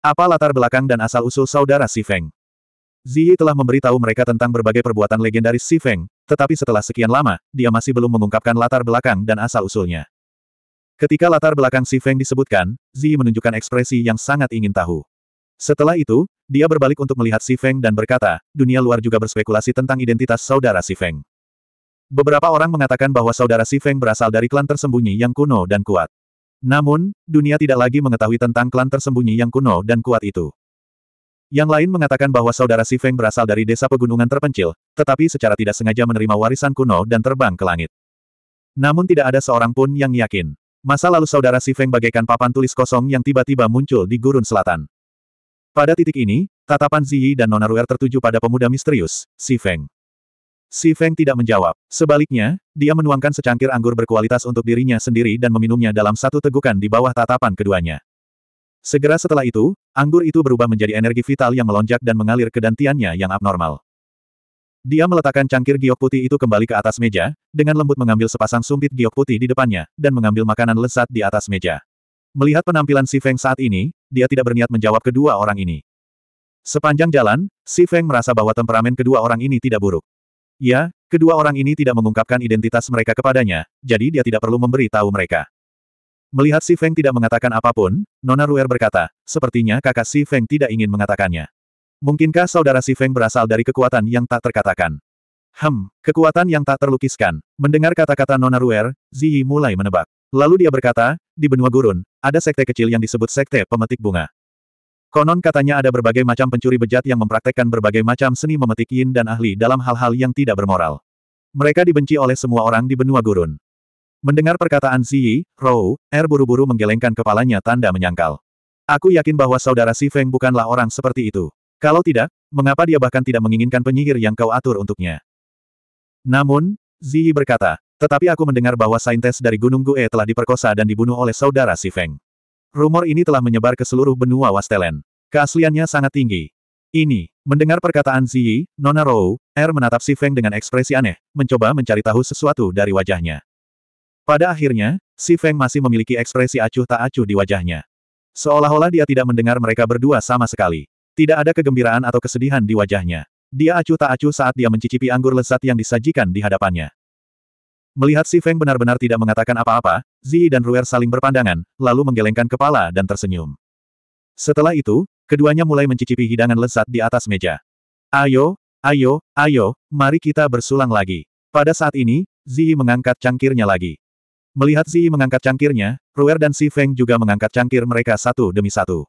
Apa latar belakang dan asal-usul saudara Si Feng? Ziyi telah memberitahu mereka tentang berbagai perbuatan legendaris Si Feng, tetapi setelah sekian lama, dia masih belum mengungkapkan latar belakang dan asal-usulnya. Ketika latar belakang Si Feng disebutkan, Ziyi menunjukkan ekspresi yang sangat ingin tahu. Setelah itu, dia berbalik untuk melihat Si Feng dan berkata, dunia luar juga berspekulasi tentang identitas saudara Si Feng. Beberapa orang mengatakan bahwa saudara Si Feng berasal dari klan tersembunyi yang kuno dan kuat. Namun, dunia tidak lagi mengetahui tentang klan tersembunyi yang kuno dan kuat itu. Yang lain mengatakan bahwa saudara Si Feng berasal dari desa pegunungan terpencil, tetapi secara tidak sengaja menerima warisan kuno dan terbang ke langit. Namun tidak ada seorang pun yang yakin. Masa lalu saudara Si Feng bagaikan papan tulis kosong yang tiba-tiba muncul di gurun selatan. Pada titik ini, tatapan Ziyi dan Nona Ruer tertuju pada pemuda misterius, Si Feng. Si Feng tidak menjawab. Sebaliknya, dia menuangkan secangkir anggur berkualitas untuk dirinya sendiri dan meminumnya dalam satu tegukan di bawah tatapan keduanya. Segera setelah itu, anggur itu berubah menjadi energi vital yang melonjak dan mengalir ke dantiannya yang abnormal. Dia meletakkan cangkir giok putih itu kembali ke atas meja, dengan lembut mengambil sepasang sumpit giok putih di depannya, dan mengambil makanan lesat di atas meja. Melihat penampilan Si Feng saat ini, dia tidak berniat menjawab kedua orang ini. Sepanjang jalan, Si Feng merasa bahwa temperamen kedua orang ini tidak buruk. Ya, kedua orang ini tidak mengungkapkan identitas mereka kepadanya, jadi dia tidak perlu memberi tahu mereka. Melihat Si Feng tidak mengatakan apapun, Nona Ruer berkata, sepertinya kakak Si Feng tidak ingin mengatakannya. Mungkinkah saudara Si Feng berasal dari kekuatan yang tak terkatakan? Hem, kekuatan yang tak terlukiskan. Mendengar kata-kata Nona Ruer, Ziyi mulai menebak. Lalu dia berkata, di benua gurun, ada sekte kecil yang disebut sekte pemetik bunga. Konon katanya ada berbagai macam pencuri bejat yang mempraktekkan berbagai macam seni memetik yin dan ahli dalam hal-hal yang tidak bermoral. Mereka dibenci oleh semua orang di benua gurun. Mendengar perkataan Ziyi, Yi, Rou, Er buru-buru menggelengkan kepalanya tanda menyangkal. Aku yakin bahwa saudara Si Feng bukanlah orang seperti itu. Kalau tidak, mengapa dia bahkan tidak menginginkan penyihir yang kau atur untuknya? Namun, Ziyi berkata, tetapi aku mendengar bahwa saintes dari Gunung Gue telah diperkosa dan dibunuh oleh saudara Si Feng. Rumor ini telah menyebar ke seluruh benua Wastelen. Keasliannya sangat tinggi. Ini, mendengar perkataan Ziyi, Nona Rou, Er menatap Si Feng dengan ekspresi aneh, mencoba mencari tahu sesuatu dari wajahnya. Pada akhirnya, Si Feng masih memiliki ekspresi acuh tak acuh di wajahnya. Seolah-olah dia tidak mendengar mereka berdua sama sekali. Tidak ada kegembiraan atau kesedihan di wajahnya. Dia acuh tak acuh saat dia mencicipi anggur lezat yang disajikan di hadapannya. Melihat si Feng benar-benar tidak mengatakan apa-apa, Zi dan Ruer saling berpandangan, lalu menggelengkan kepala dan tersenyum. Setelah itu, keduanya mulai mencicipi hidangan lezat di atas meja. Ayo, ayo, ayo, mari kita bersulang lagi. Pada saat ini, Zi mengangkat cangkirnya lagi. Melihat Zi mengangkat cangkirnya, Ruer dan Si Feng juga mengangkat cangkir mereka satu demi satu.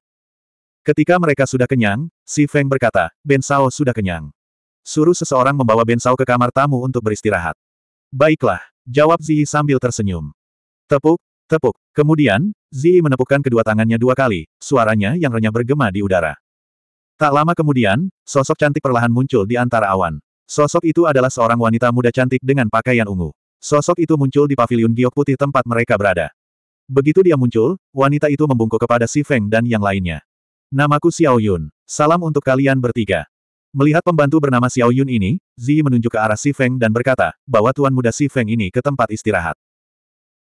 Ketika mereka sudah kenyang, Si Feng berkata, Ben Sao sudah kenyang. Suruh seseorang membawa Ben Sao ke kamar tamu untuk beristirahat. Baiklah. Jawab Ziyi sambil tersenyum. Tepuk, tepuk. Kemudian, Ziyi menepukkan kedua tangannya dua kali, suaranya yang renyah bergema di udara. Tak lama kemudian, sosok cantik perlahan muncul di antara awan. Sosok itu adalah seorang wanita muda cantik dengan pakaian ungu. Sosok itu muncul di paviliun giok putih tempat mereka berada. Begitu dia muncul, wanita itu membungkuk kepada Si Feng dan yang lainnya. Namaku Xiao Yun. Salam untuk kalian bertiga. Melihat pembantu bernama Xiao Yun ini, Zi menunjuk ke arah Si Feng dan berkata, bahwa tuan muda Si Feng ini ke tempat istirahat.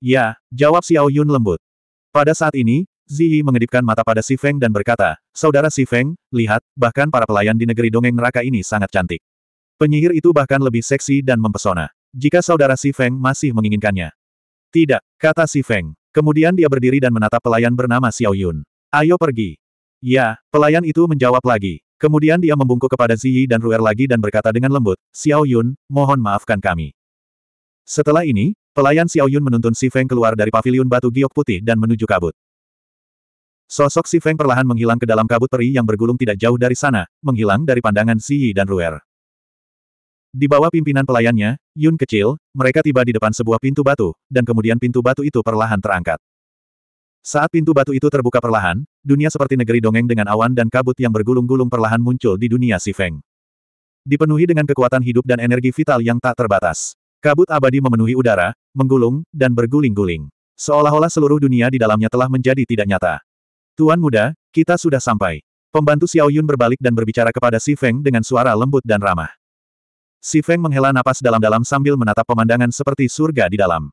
Ya, jawab Xiao Yun lembut. Pada saat ini, Zi Yi mengedipkan mata pada Si Feng dan berkata, Saudara Si Feng, lihat, bahkan para pelayan di negeri dongeng neraka ini sangat cantik. Penyihir itu bahkan lebih seksi dan mempesona. Jika saudara Si Feng masih menginginkannya. Tidak, kata Si Feng. Kemudian dia berdiri dan menatap pelayan bernama Xiao Yun. Ayo pergi. Ya, pelayan itu menjawab lagi. Kemudian dia membungkuk kepada Ziyi dan Ruer lagi dan berkata dengan lembut, Xiao Yun, mohon maafkan kami. Setelah ini, pelayan Xiao Yun menuntun Si Feng keluar dari paviliun batu giok putih dan menuju kabut. Sosok Si Feng perlahan menghilang ke dalam kabut peri yang bergulung tidak jauh dari sana, menghilang dari pandangan Ziyi dan Ruer. Di bawah pimpinan pelayannya, Yun kecil, mereka tiba di depan sebuah pintu batu, dan kemudian pintu batu itu perlahan terangkat. Saat pintu batu itu terbuka perlahan, dunia seperti negeri dongeng dengan awan dan kabut yang bergulung-gulung perlahan muncul di dunia si Feng. Dipenuhi dengan kekuatan hidup dan energi vital yang tak terbatas. Kabut abadi memenuhi udara, menggulung, dan berguling-guling. Seolah-olah seluruh dunia di dalamnya telah menjadi tidak nyata. Tuan muda, kita sudah sampai. Pembantu Xiao Yun berbalik dan berbicara kepada Si Feng dengan suara lembut dan ramah. Si Feng menghela napas dalam-dalam sambil menatap pemandangan seperti surga di dalam.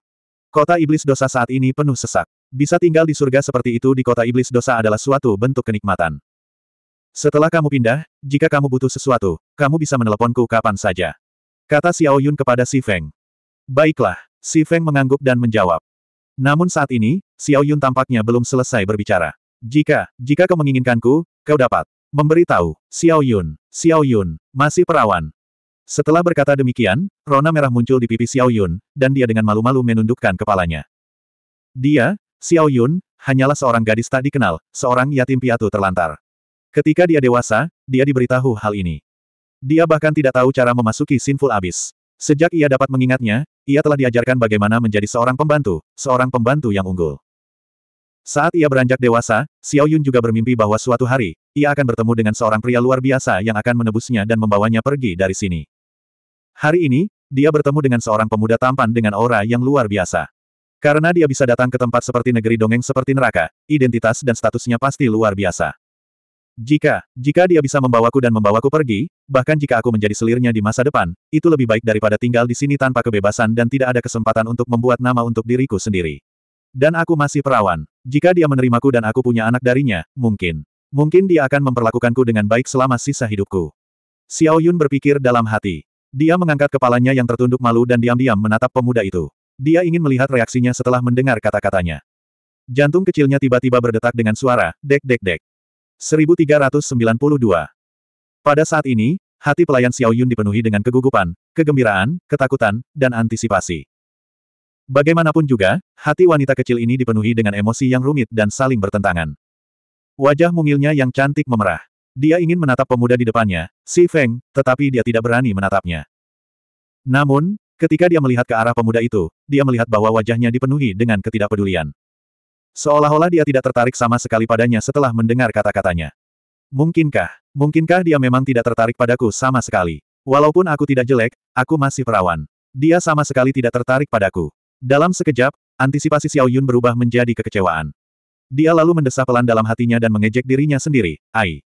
Kota iblis dosa saat ini penuh sesak. Bisa tinggal di surga seperti itu di kota iblis dosa adalah suatu bentuk kenikmatan. Setelah kamu pindah, jika kamu butuh sesuatu, kamu bisa meneleponku kapan saja. Kata Xiao Yun kepada Si Feng. Baiklah, Si Feng mengangguk dan menjawab. Namun saat ini, Xiao Yun tampaknya belum selesai berbicara. Jika, jika kau menginginkanku, kau dapat memberitahu, Xiao Yun, Xiao Yun, masih perawan. Setelah berkata demikian, rona merah muncul di pipi Xiao Yun, dan dia dengan malu-malu menundukkan kepalanya. Dia, Xiao Yun, hanyalah seorang gadis tak dikenal, seorang yatim piatu terlantar. Ketika dia dewasa, dia diberitahu hal ini. Dia bahkan tidak tahu cara memasuki sinful abis. Sejak ia dapat mengingatnya, ia telah diajarkan bagaimana menjadi seorang pembantu, seorang pembantu yang unggul. Saat ia beranjak dewasa, Xiao Yun juga bermimpi bahwa suatu hari, ia akan bertemu dengan seorang pria luar biasa yang akan menebusnya dan membawanya pergi dari sini. Hari ini, dia bertemu dengan seorang pemuda tampan dengan aura yang luar biasa. Karena dia bisa datang ke tempat seperti negeri dongeng seperti neraka, identitas dan statusnya pasti luar biasa. Jika, jika dia bisa membawaku dan membawaku pergi, bahkan jika aku menjadi selirnya di masa depan, itu lebih baik daripada tinggal di sini tanpa kebebasan dan tidak ada kesempatan untuk membuat nama untuk diriku sendiri. Dan aku masih perawan. Jika dia menerimaku dan aku punya anak darinya, mungkin. Mungkin dia akan memperlakukanku dengan baik selama sisa hidupku. Xiao Yun berpikir dalam hati. Dia mengangkat kepalanya yang tertunduk malu dan diam-diam menatap pemuda itu. Dia ingin melihat reaksinya setelah mendengar kata-katanya. Jantung kecilnya tiba-tiba berdetak dengan suara, dek-dek-dek. 1392. Pada saat ini, hati pelayan Xiao Yun dipenuhi dengan kegugupan, kegembiraan, ketakutan, dan antisipasi. Bagaimanapun juga, hati wanita kecil ini dipenuhi dengan emosi yang rumit dan saling bertentangan. Wajah mungilnya yang cantik memerah. Dia ingin menatap pemuda di depannya, Si Feng, tetapi dia tidak berani menatapnya. Namun, Ketika dia melihat ke arah pemuda itu, dia melihat bahwa wajahnya dipenuhi dengan ketidakpedulian. Seolah-olah dia tidak tertarik sama sekali padanya setelah mendengar kata-katanya. Mungkinkah, mungkinkah dia memang tidak tertarik padaku sama sekali? Walaupun aku tidak jelek, aku masih perawan. Dia sama sekali tidak tertarik padaku. Dalam sekejap, antisipasi Xiao Yun berubah menjadi kekecewaan. Dia lalu mendesah pelan dalam hatinya dan mengejek dirinya sendiri, Ai,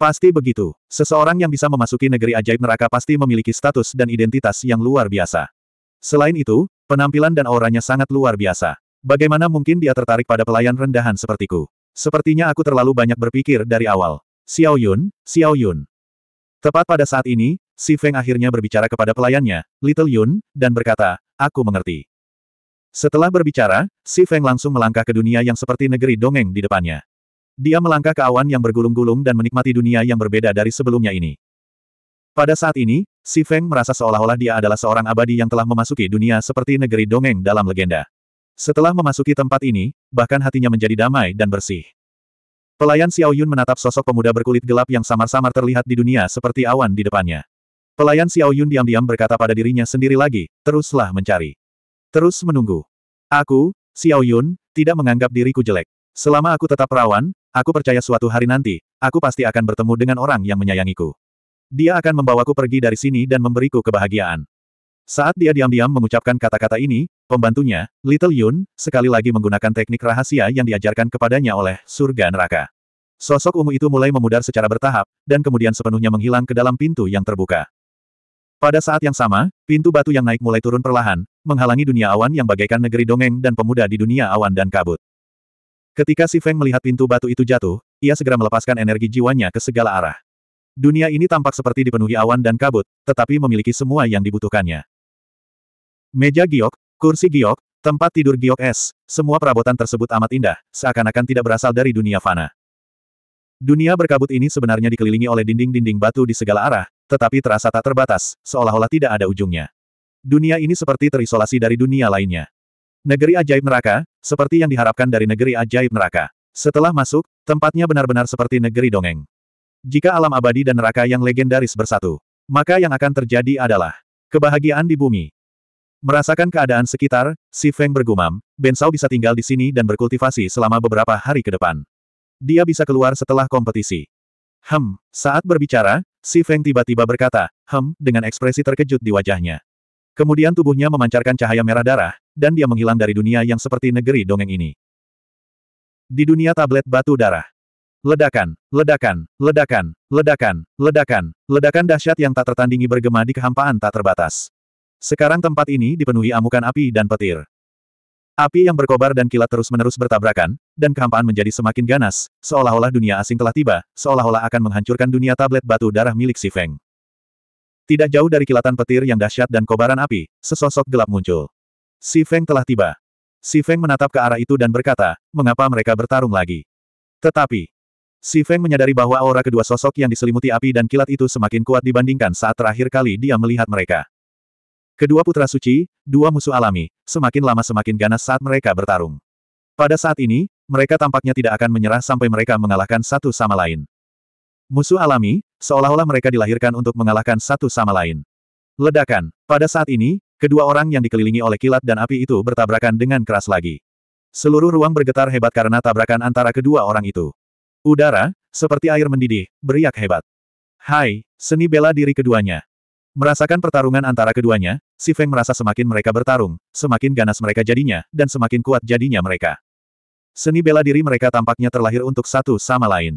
Pasti begitu. Seseorang yang bisa memasuki negeri ajaib neraka pasti memiliki status dan identitas yang luar biasa. Selain itu, penampilan dan auranya sangat luar biasa. Bagaimana mungkin dia tertarik pada pelayan rendahan sepertiku? Sepertinya aku terlalu banyak berpikir dari awal. Xiao Yun, Xiao Yun. Tepat pada saat ini, Si Feng akhirnya berbicara kepada pelayannya, Little Yun, dan berkata, aku mengerti. Setelah berbicara, Si Feng langsung melangkah ke dunia yang seperti negeri dongeng di depannya. Dia melangkah ke awan yang bergulung-gulung dan menikmati dunia yang berbeda dari sebelumnya ini. Pada saat ini, Si Feng merasa seolah-olah dia adalah seorang abadi yang telah memasuki dunia seperti negeri dongeng dalam legenda. Setelah memasuki tempat ini, bahkan hatinya menjadi damai dan bersih. Pelayan Xiao Yun menatap sosok pemuda berkulit gelap yang samar-samar terlihat di dunia seperti awan di depannya. Pelayan Xiao Yun diam-diam berkata pada dirinya sendiri lagi, teruslah mencari. Terus menunggu. Aku, Xiao Yun, tidak menganggap diriku jelek. Selama aku tetap rawan, Aku percaya suatu hari nanti, aku pasti akan bertemu dengan orang yang menyayangiku. Dia akan membawaku pergi dari sini dan memberiku kebahagiaan. Saat dia diam-diam mengucapkan kata-kata ini, pembantunya, Little Yun, sekali lagi menggunakan teknik rahasia yang diajarkan kepadanya oleh surga neraka. Sosok ungu itu mulai memudar secara bertahap, dan kemudian sepenuhnya menghilang ke dalam pintu yang terbuka. Pada saat yang sama, pintu batu yang naik mulai turun perlahan, menghalangi dunia awan yang bagaikan negeri dongeng dan pemuda di dunia awan dan kabut. Ketika Si Feng melihat pintu batu itu jatuh, ia segera melepaskan energi jiwanya ke segala arah. Dunia ini tampak seperti dipenuhi awan dan kabut, tetapi memiliki semua yang dibutuhkannya. Meja giok, kursi giok, tempat tidur giok es, semua perabotan tersebut amat indah, seakan-akan tidak berasal dari dunia fana. Dunia berkabut ini sebenarnya dikelilingi oleh dinding-dinding batu di segala arah, tetapi terasa tak terbatas, seolah-olah tidak ada ujungnya. Dunia ini seperti terisolasi dari dunia lainnya. Negeri ajaib neraka, seperti yang diharapkan dari negeri ajaib neraka. Setelah masuk, tempatnya benar-benar seperti negeri dongeng. Jika alam abadi dan neraka yang legendaris bersatu, maka yang akan terjadi adalah kebahagiaan di bumi. Merasakan keadaan sekitar, si Feng bergumam, Ben Bensau bisa tinggal di sini dan berkultivasi selama beberapa hari ke depan. Dia bisa keluar setelah kompetisi. Hem, saat berbicara, si Feng tiba-tiba berkata, hem, dengan ekspresi terkejut di wajahnya. Kemudian tubuhnya memancarkan cahaya merah darah, dan dia menghilang dari dunia yang seperti negeri dongeng ini. Di dunia tablet batu darah. Ledakan, ledakan, ledakan, ledakan, ledakan, ledakan dahsyat yang tak tertandingi bergema di kehampaan tak terbatas. Sekarang tempat ini dipenuhi amukan api dan petir. Api yang berkobar dan kilat terus-menerus bertabrakan, dan kehampaan menjadi semakin ganas, seolah-olah dunia asing telah tiba, seolah-olah akan menghancurkan dunia tablet batu darah milik si Feng. Tidak jauh dari kilatan petir yang dahsyat dan kobaran api, sesosok gelap muncul. Si Feng telah tiba. Si Feng menatap ke arah itu dan berkata, mengapa mereka bertarung lagi? Tetapi, Si Feng menyadari bahwa aura kedua sosok yang diselimuti api dan kilat itu semakin kuat dibandingkan saat terakhir kali dia melihat mereka. Kedua putra suci, dua musuh alami, semakin lama semakin ganas saat mereka bertarung. Pada saat ini, mereka tampaknya tidak akan menyerah sampai mereka mengalahkan satu sama lain. Musuh alami, seolah-olah mereka dilahirkan untuk mengalahkan satu sama lain. Ledakan. Pada saat ini, Kedua orang yang dikelilingi oleh kilat dan api itu bertabrakan dengan keras lagi. Seluruh ruang bergetar hebat karena tabrakan antara kedua orang itu. Udara, seperti air mendidih, beriak hebat. Hai, seni bela diri keduanya. Merasakan pertarungan antara keduanya, Si Feng merasa semakin mereka bertarung, semakin ganas mereka jadinya, dan semakin kuat jadinya mereka. Seni bela diri mereka tampaknya terlahir untuk satu sama lain.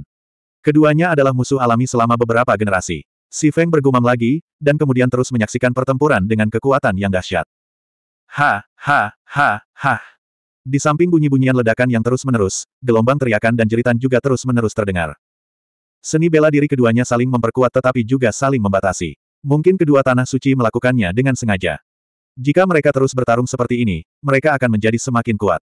Keduanya adalah musuh alami selama beberapa generasi. Si Feng bergumam lagi, dan kemudian terus menyaksikan pertempuran dengan kekuatan yang dahsyat. Ha, ha, ha, ha. Di samping bunyi-bunyian ledakan yang terus-menerus, gelombang teriakan dan jeritan juga terus-menerus terdengar. Seni bela diri keduanya saling memperkuat tetapi juga saling membatasi. Mungkin kedua tanah suci melakukannya dengan sengaja. Jika mereka terus bertarung seperti ini, mereka akan menjadi semakin kuat.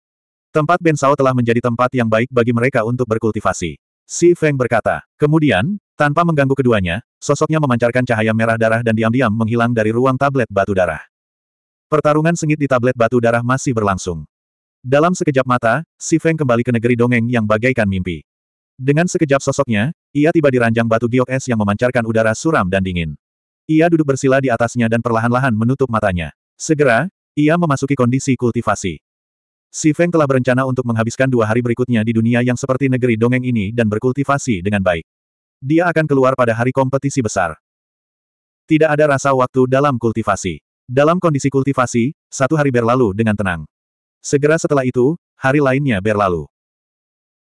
Tempat Bensao telah menjadi tempat yang baik bagi mereka untuk berkultivasi. Si Feng berkata. Kemudian, tanpa mengganggu keduanya, sosoknya memancarkan cahaya merah darah dan diam-diam menghilang dari ruang tablet batu darah. Pertarungan sengit di tablet batu darah masih berlangsung. Dalam sekejap mata, Si Feng kembali ke negeri dongeng yang bagaikan mimpi. Dengan sekejap sosoknya, ia tiba di ranjang batu giok es yang memancarkan udara suram dan dingin. Ia duduk bersila di atasnya dan perlahan-lahan menutup matanya. Segera, ia memasuki kondisi kultivasi. Si Feng telah berencana untuk menghabiskan dua hari berikutnya di dunia yang seperti negeri dongeng ini dan berkultivasi dengan baik. Dia akan keluar pada hari kompetisi besar. Tidak ada rasa waktu dalam kultivasi. Dalam kondisi kultivasi, satu hari berlalu dengan tenang. Segera setelah itu, hari lainnya berlalu.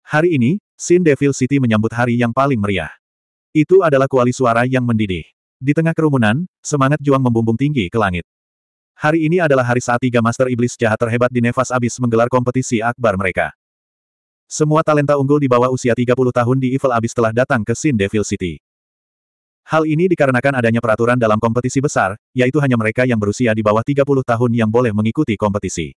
Hari ini, Sin Devil City menyambut hari yang paling meriah. Itu adalah kuali suara yang mendidih. Di tengah kerumunan, semangat juang membumbung tinggi ke langit. Hari ini adalah hari saat tiga master iblis jahat terhebat di Nevas Abis menggelar kompetisi akbar mereka. Semua talenta unggul di bawah usia 30 tahun di Evil Abis telah datang ke Sin Devil City. Hal ini dikarenakan adanya peraturan dalam kompetisi besar, yaitu hanya mereka yang berusia di bawah 30 tahun yang boleh mengikuti kompetisi.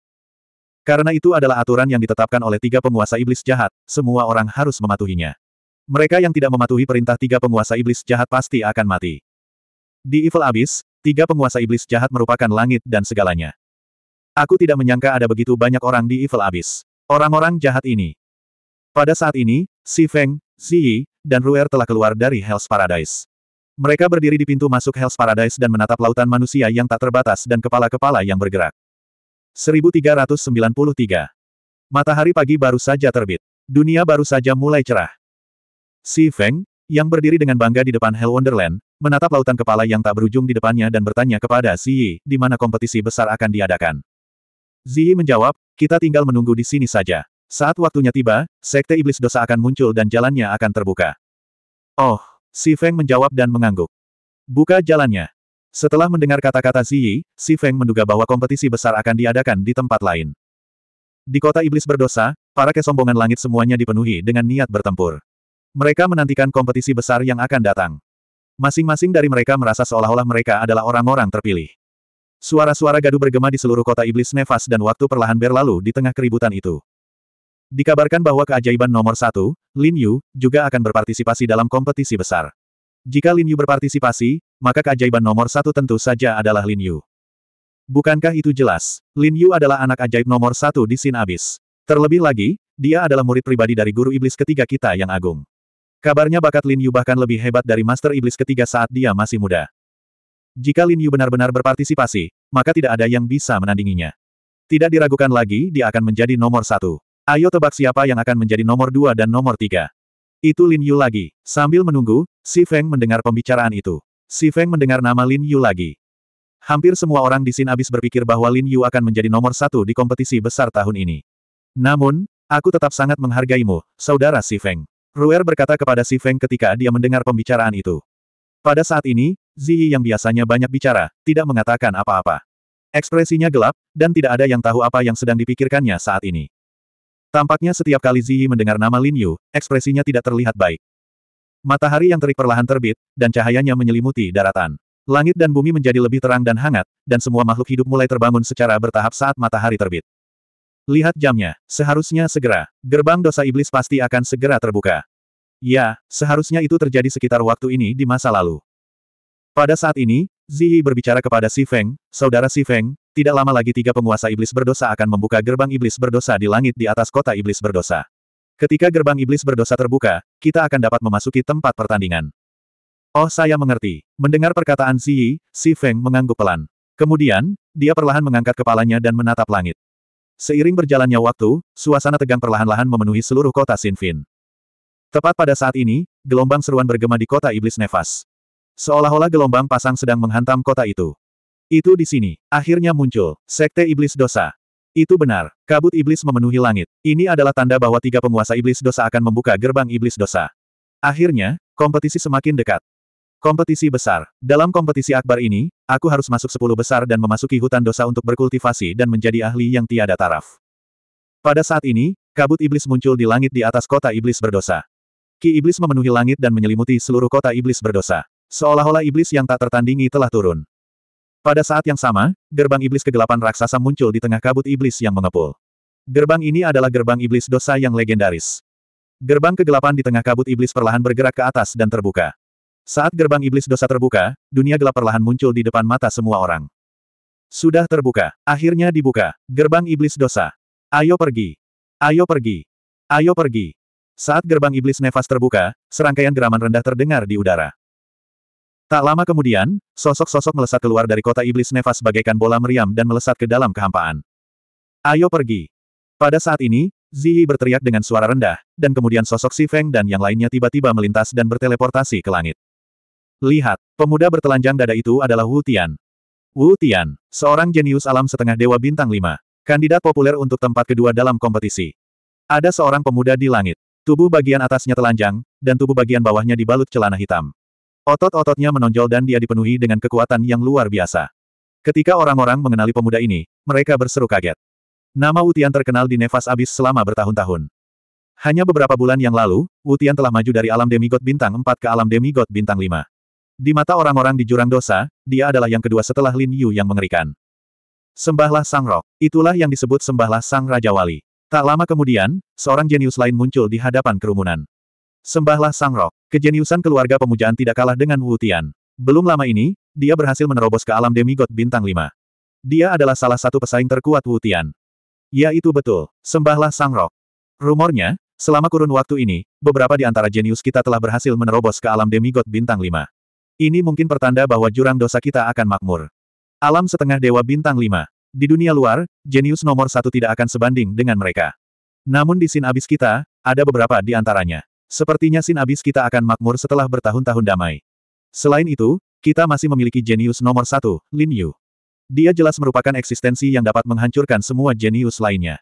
Karena itu adalah aturan yang ditetapkan oleh tiga penguasa iblis jahat, semua orang harus mematuhinya. Mereka yang tidak mematuhi perintah tiga penguasa iblis jahat pasti akan mati. Di Evil Abyss, Tiga penguasa iblis jahat merupakan langit dan segalanya. Aku tidak menyangka ada begitu banyak orang di Evil Abyss. Orang-orang jahat ini. Pada saat ini, Si Feng, Si Yi, dan Ruer telah keluar dari Hell's Paradise. Mereka berdiri di pintu masuk Hell's Paradise dan menatap lautan manusia yang tak terbatas dan kepala-kepala yang bergerak. 1393. Matahari pagi baru saja terbit. Dunia baru saja mulai cerah. Si Feng, yang berdiri dengan bangga di depan Hell Wonderland, menatap lautan kepala yang tak berujung di depannya dan bertanya kepada Ziyi, di mana kompetisi besar akan diadakan. Ziyi menjawab, kita tinggal menunggu di sini saja. Saat waktunya tiba, sekte iblis dosa akan muncul dan jalannya akan terbuka. Oh, Si Feng menjawab dan mengangguk. Buka jalannya. Setelah mendengar kata-kata Ziyi, Si Feng menduga bahwa kompetisi besar akan diadakan di tempat lain. Di kota iblis berdosa, para kesombongan langit semuanya dipenuhi dengan niat bertempur. Mereka menantikan kompetisi besar yang akan datang. Masing-masing dari mereka merasa seolah-olah mereka adalah orang-orang terpilih. Suara-suara gaduh bergema di seluruh kota iblis nefas dan waktu perlahan berlalu di tengah keributan itu. Dikabarkan bahwa keajaiban nomor satu, Lin Yu, juga akan berpartisipasi dalam kompetisi besar. Jika Lin Yu berpartisipasi, maka keajaiban nomor satu tentu saja adalah Lin Yu. Bukankah itu jelas? Lin Yu adalah anak ajaib nomor satu di Sin Abis. Terlebih lagi, dia adalah murid pribadi dari guru iblis ketiga kita yang agung. Kabarnya bakat Lin Yu bahkan lebih hebat dari Master Iblis ketiga saat dia masih muda. Jika Lin Yu benar-benar berpartisipasi, maka tidak ada yang bisa menandinginya. Tidak diragukan lagi dia akan menjadi nomor satu. Ayo tebak siapa yang akan menjadi nomor dua dan nomor tiga. Itu Lin Yu lagi. Sambil menunggu, Si Feng mendengar pembicaraan itu. Si Feng mendengar nama Lin Yu lagi. Hampir semua orang di Sin abis berpikir bahwa Lin Yu akan menjadi nomor satu di kompetisi besar tahun ini. Namun, aku tetap sangat menghargaimu, saudara Si Feng. Ruer berkata kepada Si Feng ketika dia mendengar pembicaraan itu. Pada saat ini, Zihi yang biasanya banyak bicara, tidak mengatakan apa-apa. Ekspresinya gelap, dan tidak ada yang tahu apa yang sedang dipikirkannya saat ini. Tampaknya setiap kali Zihi mendengar nama Lin Yu, ekspresinya tidak terlihat baik. Matahari yang terik perlahan terbit, dan cahayanya menyelimuti daratan. Langit dan bumi menjadi lebih terang dan hangat, dan semua makhluk hidup mulai terbangun secara bertahap saat matahari terbit. Lihat jamnya, seharusnya segera, gerbang dosa iblis pasti akan segera terbuka. Ya, seharusnya itu terjadi sekitar waktu ini di masa lalu. Pada saat ini, Ziyi berbicara kepada Si Feng, saudara Si Feng, tidak lama lagi tiga penguasa iblis berdosa akan membuka gerbang iblis berdosa di langit di atas kota iblis berdosa. Ketika gerbang iblis berdosa terbuka, kita akan dapat memasuki tempat pertandingan. Oh saya mengerti. Mendengar perkataan Ziyi, Si Feng mengangguk pelan. Kemudian, dia perlahan mengangkat kepalanya dan menatap langit. Seiring berjalannya waktu, suasana tegang perlahan-lahan memenuhi seluruh kota Sinfin. Tepat pada saat ini, gelombang seruan bergema di kota iblis nefas. Seolah-olah gelombang pasang sedang menghantam kota itu. Itu di sini. Akhirnya muncul, sekte iblis dosa. Itu benar, kabut iblis memenuhi langit. Ini adalah tanda bahwa tiga penguasa iblis dosa akan membuka gerbang iblis dosa. Akhirnya, kompetisi semakin dekat. Kompetisi besar. Dalam kompetisi akbar ini, aku harus masuk sepuluh besar dan memasuki hutan dosa untuk berkultivasi dan menjadi ahli yang tiada taraf. Pada saat ini, kabut iblis muncul di langit di atas kota iblis berdosa. Ki Iblis memenuhi langit dan menyelimuti seluruh kota Iblis berdosa. Seolah-olah Iblis yang tak tertandingi telah turun. Pada saat yang sama, gerbang Iblis kegelapan raksasa muncul di tengah kabut Iblis yang mengepul. Gerbang ini adalah gerbang Iblis dosa yang legendaris. Gerbang kegelapan di tengah kabut Iblis perlahan bergerak ke atas dan terbuka. Saat gerbang Iblis dosa terbuka, dunia gelap perlahan muncul di depan mata semua orang. Sudah terbuka, akhirnya dibuka, gerbang Iblis dosa. Ayo pergi. Ayo pergi. Ayo pergi. Saat gerbang iblis nefas terbuka, serangkaian geraman rendah terdengar di udara. Tak lama kemudian, sosok-sosok melesat keluar dari kota iblis nefas bagaikan bola meriam dan melesat ke dalam kehampaan. Ayo pergi. Pada saat ini, Zihi berteriak dengan suara rendah, dan kemudian sosok Si Feng dan yang lainnya tiba-tiba melintas dan berteleportasi ke langit. Lihat, pemuda bertelanjang dada itu adalah Wu Tian. Wu Tian, seorang jenius alam setengah dewa bintang lima, kandidat populer untuk tempat kedua dalam kompetisi. Ada seorang pemuda di langit. Tubuh bagian atasnya telanjang, dan tubuh bagian bawahnya dibalut celana hitam. Otot-ototnya menonjol dan dia dipenuhi dengan kekuatan yang luar biasa. Ketika orang-orang mengenali pemuda ini, mereka berseru kaget. Nama Wutian terkenal di Nefas Abis selama bertahun-tahun. Hanya beberapa bulan yang lalu, Wutian telah maju dari alam demigod bintang 4 ke alam demigod bintang 5. Di mata orang-orang di jurang dosa, dia adalah yang kedua setelah Lin Yu yang mengerikan. Sembahlah Sang Rok, itulah yang disebut Sembahlah Sang Raja Wali. Tak lama kemudian, seorang jenius lain muncul di hadapan kerumunan. Sembahlah Sang Rok. Kejeniusan keluarga pemujaan tidak kalah dengan Wu Tian. Belum lama ini, dia berhasil menerobos ke alam demigod bintang lima. Dia adalah salah satu pesaing terkuat Wu Tian. Ya itu betul, sembahlah Sang Rok. Rumornya, selama kurun waktu ini, beberapa di antara jenius kita telah berhasil menerobos ke alam demigod bintang lima. Ini mungkin pertanda bahwa jurang dosa kita akan makmur. Alam setengah dewa bintang 5. Di dunia luar, jenius nomor satu tidak akan sebanding dengan mereka. Namun di sin abis kita, ada beberapa di antaranya. Sepertinya sin abis kita akan makmur setelah bertahun-tahun damai. Selain itu, kita masih memiliki jenius nomor satu, Lin Yu. Dia jelas merupakan eksistensi yang dapat menghancurkan semua jenius lainnya.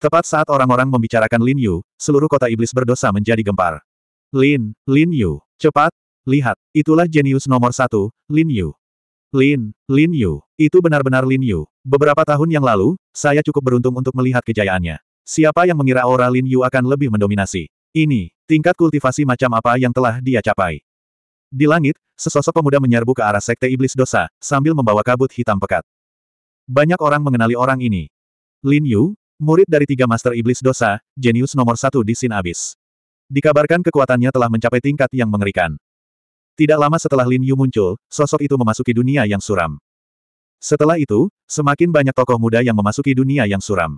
Tepat saat orang-orang membicarakan Lin Yu, seluruh kota iblis berdosa menjadi gempar. Lin, Lin Yu, cepat, lihat, itulah jenius nomor satu, Lin Yu. Lin, Lin Yu. Itu benar-benar Lin Yu. Beberapa tahun yang lalu, saya cukup beruntung untuk melihat kejayaannya. Siapa yang mengira aura Lin Yu akan lebih mendominasi? Ini, tingkat kultivasi macam apa yang telah dia capai. Di langit, sesosok pemuda menyerbu ke arah sekte iblis dosa, sambil membawa kabut hitam pekat. Banyak orang mengenali orang ini. Lin Yu, murid dari tiga master iblis dosa, jenius nomor satu di Sin Abyss. Dikabarkan kekuatannya telah mencapai tingkat yang mengerikan. Tidak lama setelah Lin Yu muncul, sosok itu memasuki dunia yang suram. Setelah itu, semakin banyak tokoh muda yang memasuki dunia yang suram.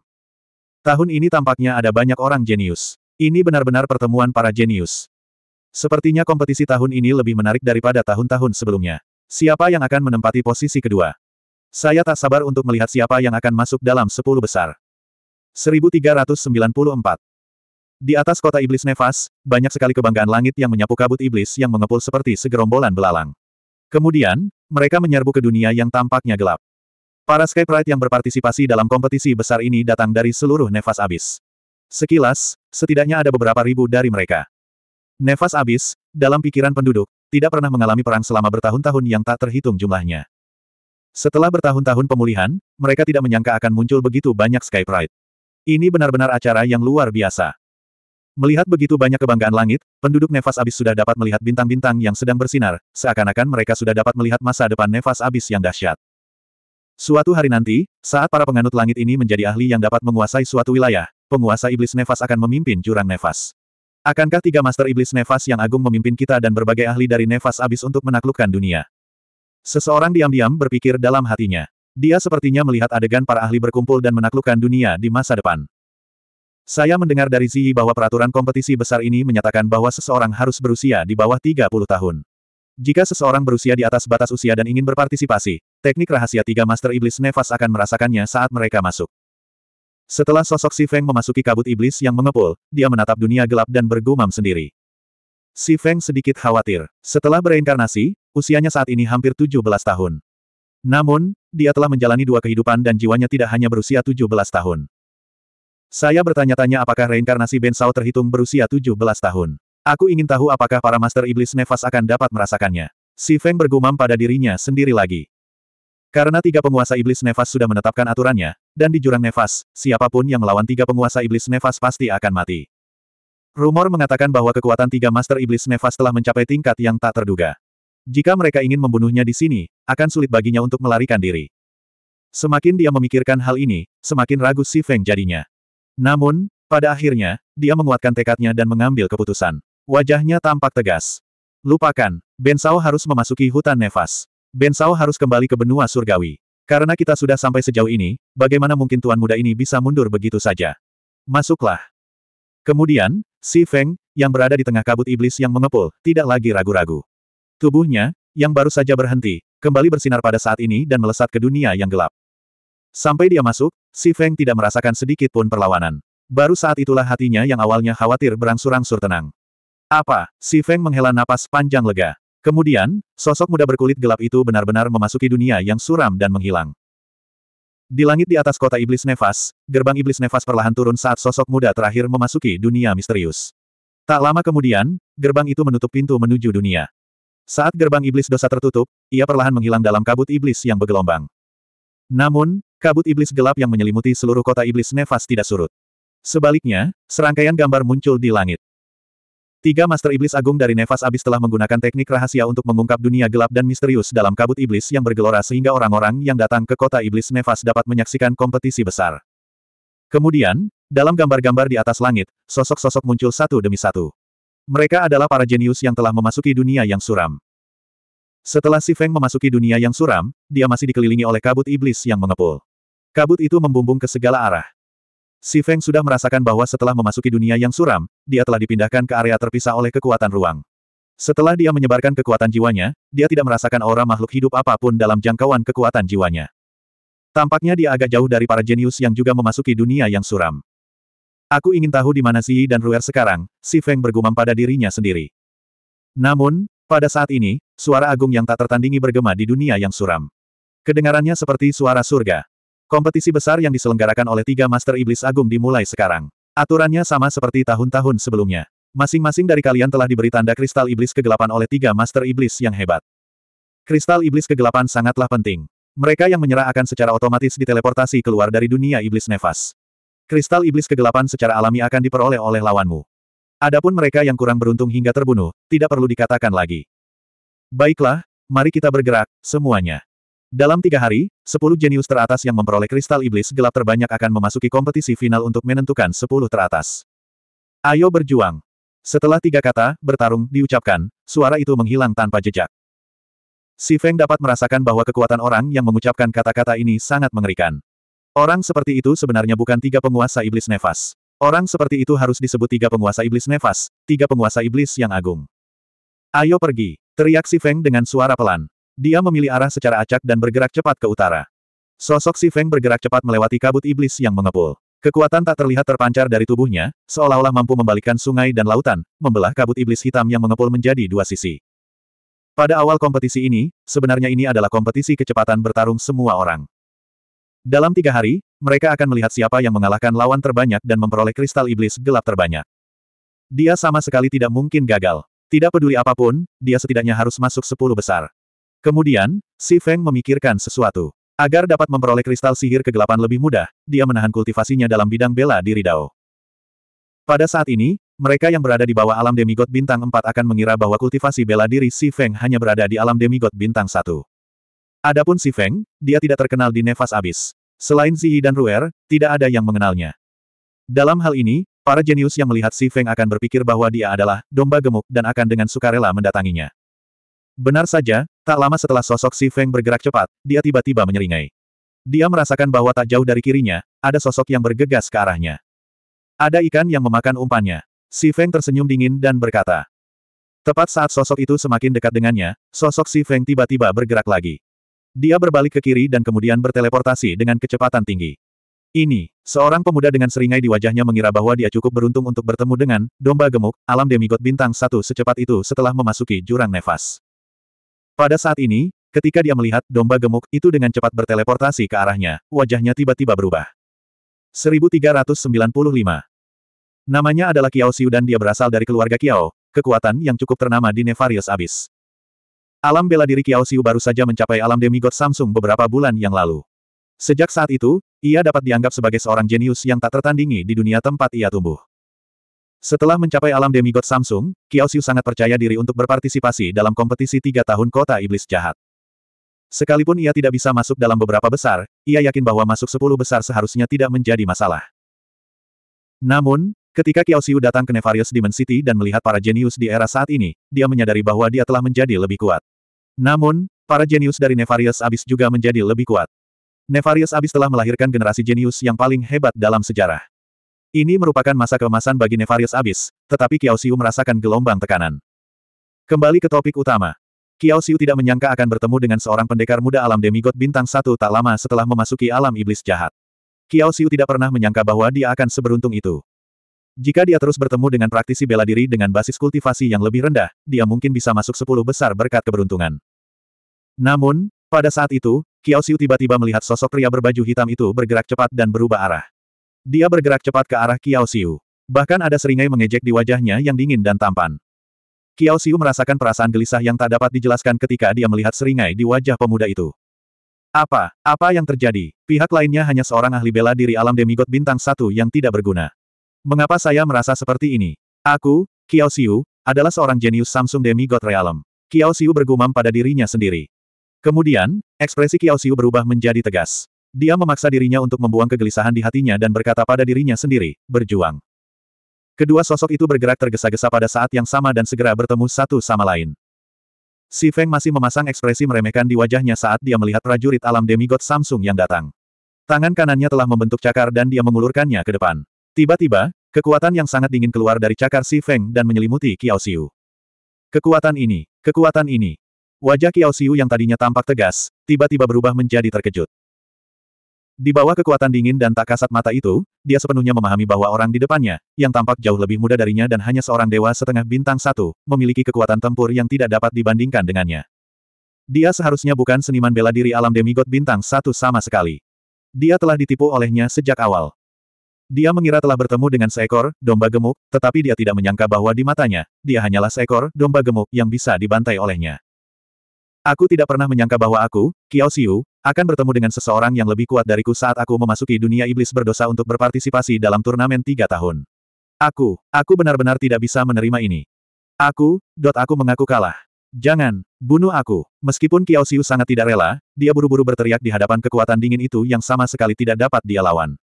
Tahun ini tampaknya ada banyak orang jenius. Ini benar-benar pertemuan para jenius. Sepertinya kompetisi tahun ini lebih menarik daripada tahun-tahun sebelumnya. Siapa yang akan menempati posisi kedua? Saya tak sabar untuk melihat siapa yang akan masuk dalam sepuluh besar. 1394. Di atas kota iblis nefas, banyak sekali kebanggaan langit yang menyapu kabut iblis yang mengepul seperti segerombolan belalang. Kemudian, mereka menyerbu ke dunia yang tampaknya gelap. Para Sky yang berpartisipasi dalam kompetisi besar ini datang dari seluruh nefas abis. Sekilas, setidaknya ada beberapa ribu dari mereka. Nefas abis, dalam pikiran penduduk, tidak pernah mengalami perang selama bertahun-tahun yang tak terhitung jumlahnya. Setelah bertahun-tahun pemulihan, mereka tidak menyangka akan muncul begitu banyak Sky Ini benar-benar acara yang luar biasa. Melihat begitu banyak kebanggaan langit, penduduk Nefas Abis sudah dapat melihat bintang-bintang yang sedang bersinar, seakan-akan mereka sudah dapat melihat masa depan Nefas Abis yang dahsyat. Suatu hari nanti, saat para penganut langit ini menjadi ahli yang dapat menguasai suatu wilayah, penguasa iblis Nefas akan memimpin jurang Nefas. Akankah tiga master iblis Nefas yang agung memimpin kita dan berbagai ahli dari Nefas Abis untuk menaklukkan dunia? Seseorang diam-diam berpikir dalam hatinya. Dia sepertinya melihat adegan para ahli berkumpul dan menaklukkan dunia di masa depan. Saya mendengar dari Zi bahwa peraturan kompetisi besar ini menyatakan bahwa seseorang harus berusia di bawah 30 tahun. Jika seseorang berusia di atas batas usia dan ingin berpartisipasi, teknik rahasia tiga Master Iblis Nefas akan merasakannya saat mereka masuk. Setelah sosok Si Feng memasuki kabut iblis yang mengepul, dia menatap dunia gelap dan bergumam sendiri. Si Feng sedikit khawatir. Setelah bereinkarnasi, usianya saat ini hampir 17 tahun. Namun, dia telah menjalani dua kehidupan dan jiwanya tidak hanya berusia 17 tahun. Saya bertanya-tanya apakah reinkarnasi Ben Sao terhitung berusia 17 tahun. Aku ingin tahu apakah para Master Iblis Nefas akan dapat merasakannya. Si Feng bergumam pada dirinya sendiri lagi. Karena tiga penguasa Iblis Nefas sudah menetapkan aturannya, dan di jurang Nefas, siapapun yang melawan tiga penguasa Iblis Nefas pasti akan mati. Rumor mengatakan bahwa kekuatan tiga Master Iblis Nefas telah mencapai tingkat yang tak terduga. Jika mereka ingin membunuhnya di sini, akan sulit baginya untuk melarikan diri. Semakin dia memikirkan hal ini, semakin ragu Si Feng jadinya. Namun, pada akhirnya, dia menguatkan tekadnya dan mengambil keputusan. Wajahnya tampak tegas. Lupakan, Ben Bensao harus memasuki hutan nefas. Bensao harus kembali ke benua surgawi. Karena kita sudah sampai sejauh ini, bagaimana mungkin tuan muda ini bisa mundur begitu saja? Masuklah. Kemudian, si Feng, yang berada di tengah kabut iblis yang mengepul, tidak lagi ragu-ragu. Tubuhnya, yang baru saja berhenti, kembali bersinar pada saat ini dan melesat ke dunia yang gelap. Sampai dia masuk, Si Feng tidak merasakan sedikit pun perlawanan. Baru saat itulah hatinya yang awalnya khawatir berangsur-angsur tenang. Apa? Si Feng menghela napas panjang lega. Kemudian, sosok muda berkulit gelap itu benar-benar memasuki dunia yang suram dan menghilang. Di langit di atas kota iblis nefas, gerbang iblis nefas perlahan turun saat sosok muda terakhir memasuki dunia misterius. Tak lama kemudian, gerbang itu menutup pintu menuju dunia. Saat gerbang iblis dosa tertutup, ia perlahan menghilang dalam kabut iblis yang bergelombang. Namun, kabut iblis gelap yang menyelimuti seluruh kota iblis nefas tidak surut. Sebaliknya, serangkaian gambar muncul di langit. Tiga Master Iblis Agung dari Nefas Abis telah menggunakan teknik rahasia untuk mengungkap dunia gelap dan misterius dalam kabut iblis yang bergelora sehingga orang-orang yang datang ke kota iblis Nefas dapat menyaksikan kompetisi besar. Kemudian, dalam gambar-gambar di atas langit, sosok-sosok muncul satu demi satu. Mereka adalah para jenius yang telah memasuki dunia yang suram. Setelah Si Feng memasuki dunia yang suram, dia masih dikelilingi oleh kabut iblis yang mengepul. Kabut itu membumbung ke segala arah. Si Feng sudah merasakan bahwa setelah memasuki dunia yang suram, dia telah dipindahkan ke area terpisah oleh kekuatan ruang. Setelah dia menyebarkan kekuatan jiwanya, dia tidak merasakan aura makhluk hidup apapun dalam jangkauan kekuatan jiwanya. Tampaknya dia agak jauh dari para jenius yang juga memasuki dunia yang suram. Aku ingin tahu di mana Yi dan Ruer sekarang, Si Feng bergumam pada dirinya sendiri. Namun, pada saat ini, suara agung yang tak tertandingi bergema di dunia yang suram. Kedengarannya seperti suara surga. Kompetisi besar yang diselenggarakan oleh tiga Master Iblis Agung dimulai sekarang. Aturannya sama seperti tahun-tahun sebelumnya. Masing-masing dari kalian telah diberi tanda kristal iblis kegelapan oleh tiga Master Iblis yang hebat. Kristal iblis kegelapan sangatlah penting. Mereka yang menyerah akan secara otomatis diteleportasi keluar dari dunia iblis nefas. Kristal iblis kegelapan secara alami akan diperoleh oleh lawanmu. Adapun mereka yang kurang beruntung hingga terbunuh, tidak perlu dikatakan lagi. Baiklah, mari kita bergerak, semuanya. Dalam tiga hari, sepuluh jenius teratas yang memperoleh kristal iblis gelap terbanyak akan memasuki kompetisi final untuk menentukan sepuluh teratas. Ayo berjuang. Setelah tiga kata, bertarung, diucapkan, suara itu menghilang tanpa jejak. Si Feng dapat merasakan bahwa kekuatan orang yang mengucapkan kata-kata ini sangat mengerikan. Orang seperti itu sebenarnya bukan tiga penguasa iblis nefas. Orang seperti itu harus disebut tiga penguasa iblis nefas, tiga penguasa iblis yang agung. Ayo pergi, teriak si Feng dengan suara pelan. Dia memilih arah secara acak dan bergerak cepat ke utara. Sosok si Feng bergerak cepat melewati kabut iblis yang mengepul. Kekuatan tak terlihat terpancar dari tubuhnya, seolah-olah mampu membalikkan sungai dan lautan, membelah kabut iblis hitam yang mengepul menjadi dua sisi. Pada awal kompetisi ini, sebenarnya ini adalah kompetisi kecepatan bertarung semua orang. Dalam tiga hari, mereka akan melihat siapa yang mengalahkan lawan terbanyak dan memperoleh kristal iblis gelap terbanyak. Dia sama sekali tidak mungkin gagal. Tidak peduli apapun, dia setidaknya harus masuk sepuluh besar. Kemudian, Si Feng memikirkan sesuatu. Agar dapat memperoleh kristal sihir kegelapan lebih mudah, dia menahan kultivasinya dalam bidang bela diri Dao. Pada saat ini, mereka yang berada di bawah alam demigod bintang 4 akan mengira bahwa kultivasi bela diri Si Feng hanya berada di alam demigod bintang satu. Adapun Si Feng, dia tidak terkenal di Nefas Abis. Selain Yi dan Ruer, tidak ada yang mengenalnya. Dalam hal ini, para jenius yang melihat Si Feng akan berpikir bahwa dia adalah domba gemuk dan akan dengan sukarela mendatanginya. Benar saja, tak lama setelah sosok Si Feng bergerak cepat, dia tiba-tiba menyeringai. Dia merasakan bahwa tak jauh dari kirinya, ada sosok yang bergegas ke arahnya. Ada ikan yang memakan umpannya. Si Feng tersenyum dingin dan berkata. Tepat saat sosok itu semakin dekat dengannya, sosok Si Feng tiba-tiba bergerak lagi. Dia berbalik ke kiri dan kemudian berteleportasi dengan kecepatan tinggi. Ini, seorang pemuda dengan seringai di wajahnya mengira bahwa dia cukup beruntung untuk bertemu dengan domba gemuk, alam demigod bintang satu secepat itu setelah memasuki jurang nefas. Pada saat ini, ketika dia melihat domba gemuk itu dengan cepat berteleportasi ke arahnya, wajahnya tiba-tiba berubah. 1395 Namanya adalah Kiao Siu dan dia berasal dari keluarga Kiao, kekuatan yang cukup ternama di Nefarious Abyss. Alam bela diri Kiao Xiu baru saja mencapai alam demigod Samsung beberapa bulan yang lalu. Sejak saat itu, ia dapat dianggap sebagai seorang jenius yang tak tertandingi di dunia tempat ia tumbuh. Setelah mencapai alam demigod Samsung, Kiao Xiu sangat percaya diri untuk berpartisipasi dalam kompetisi tiga tahun kota iblis jahat. Sekalipun ia tidak bisa masuk dalam beberapa besar, ia yakin bahwa masuk sepuluh besar seharusnya tidak menjadi masalah. Namun, ketika Kiao Xiu datang ke Nefarious Demon City dan melihat para jenius di era saat ini, dia menyadari bahwa dia telah menjadi lebih kuat. Namun, para jenius dari Nevarius Abyss juga menjadi lebih kuat. Nevarius Abyss telah melahirkan generasi jenius yang paling hebat dalam sejarah. Ini merupakan masa keemasan bagi Nevarius Abyss, tetapi Kiao Xiu merasakan gelombang tekanan. Kembali ke topik utama. Kiao Xiu tidak menyangka akan bertemu dengan seorang pendekar muda alam demigod bintang satu tak lama setelah memasuki alam iblis jahat. Kiao Xiu tidak pernah menyangka bahwa dia akan seberuntung itu. Jika dia terus bertemu dengan praktisi bela diri dengan basis kultivasi yang lebih rendah, dia mungkin bisa masuk sepuluh besar berkat keberuntungan. Namun, pada saat itu, Kiao Xiu tiba-tiba melihat sosok pria berbaju hitam itu bergerak cepat dan berubah arah. Dia bergerak cepat ke arah Kiao Xiu. Bahkan ada seringai mengejek di wajahnya yang dingin dan tampan. Kiao Xiu merasakan perasaan gelisah yang tak dapat dijelaskan ketika dia melihat seringai di wajah pemuda itu. Apa, apa yang terjadi? Pihak lainnya hanya seorang ahli bela diri alam demigod bintang satu yang tidak berguna. Mengapa saya merasa seperti ini? Aku, Kiao Xiu, adalah seorang jenius Samsung demigod realm. Kiao Xiu bergumam pada dirinya sendiri. Kemudian, ekspresi Kiao Xiu berubah menjadi tegas. Dia memaksa dirinya untuk membuang kegelisahan di hatinya dan berkata pada dirinya sendiri, berjuang. Kedua sosok itu bergerak tergesa-gesa pada saat yang sama dan segera bertemu satu sama lain. Si Feng masih memasang ekspresi meremehkan di wajahnya saat dia melihat prajurit alam demigod Samsung yang datang. Tangan kanannya telah membentuk cakar dan dia mengulurkannya ke depan. Tiba-tiba, kekuatan yang sangat dingin keluar dari cakar Si Feng dan menyelimuti Kiao Xiu. Kekuatan ini, kekuatan ini, Wajah Kiao Siu yang tadinya tampak tegas, tiba-tiba berubah menjadi terkejut. Di bawah kekuatan dingin dan tak kasat mata itu, dia sepenuhnya memahami bahwa orang di depannya, yang tampak jauh lebih muda darinya dan hanya seorang dewa setengah bintang satu, memiliki kekuatan tempur yang tidak dapat dibandingkan dengannya. Dia seharusnya bukan seniman bela diri alam demigod bintang satu sama sekali. Dia telah ditipu olehnya sejak awal. Dia mengira telah bertemu dengan seekor domba gemuk, tetapi dia tidak menyangka bahwa di matanya, dia hanyalah seekor domba gemuk yang bisa dibantai olehnya. Aku tidak pernah menyangka bahwa aku, Kiao Xiu, akan bertemu dengan seseorang yang lebih kuat dariku saat aku memasuki dunia iblis berdosa untuk berpartisipasi dalam turnamen tiga tahun. Aku, aku benar-benar tidak bisa menerima ini. Aku, dot aku mengaku kalah. Jangan, bunuh aku. Meskipun Kiao Xiu sangat tidak rela, dia buru-buru berteriak di hadapan kekuatan dingin itu yang sama sekali tidak dapat dia lawan.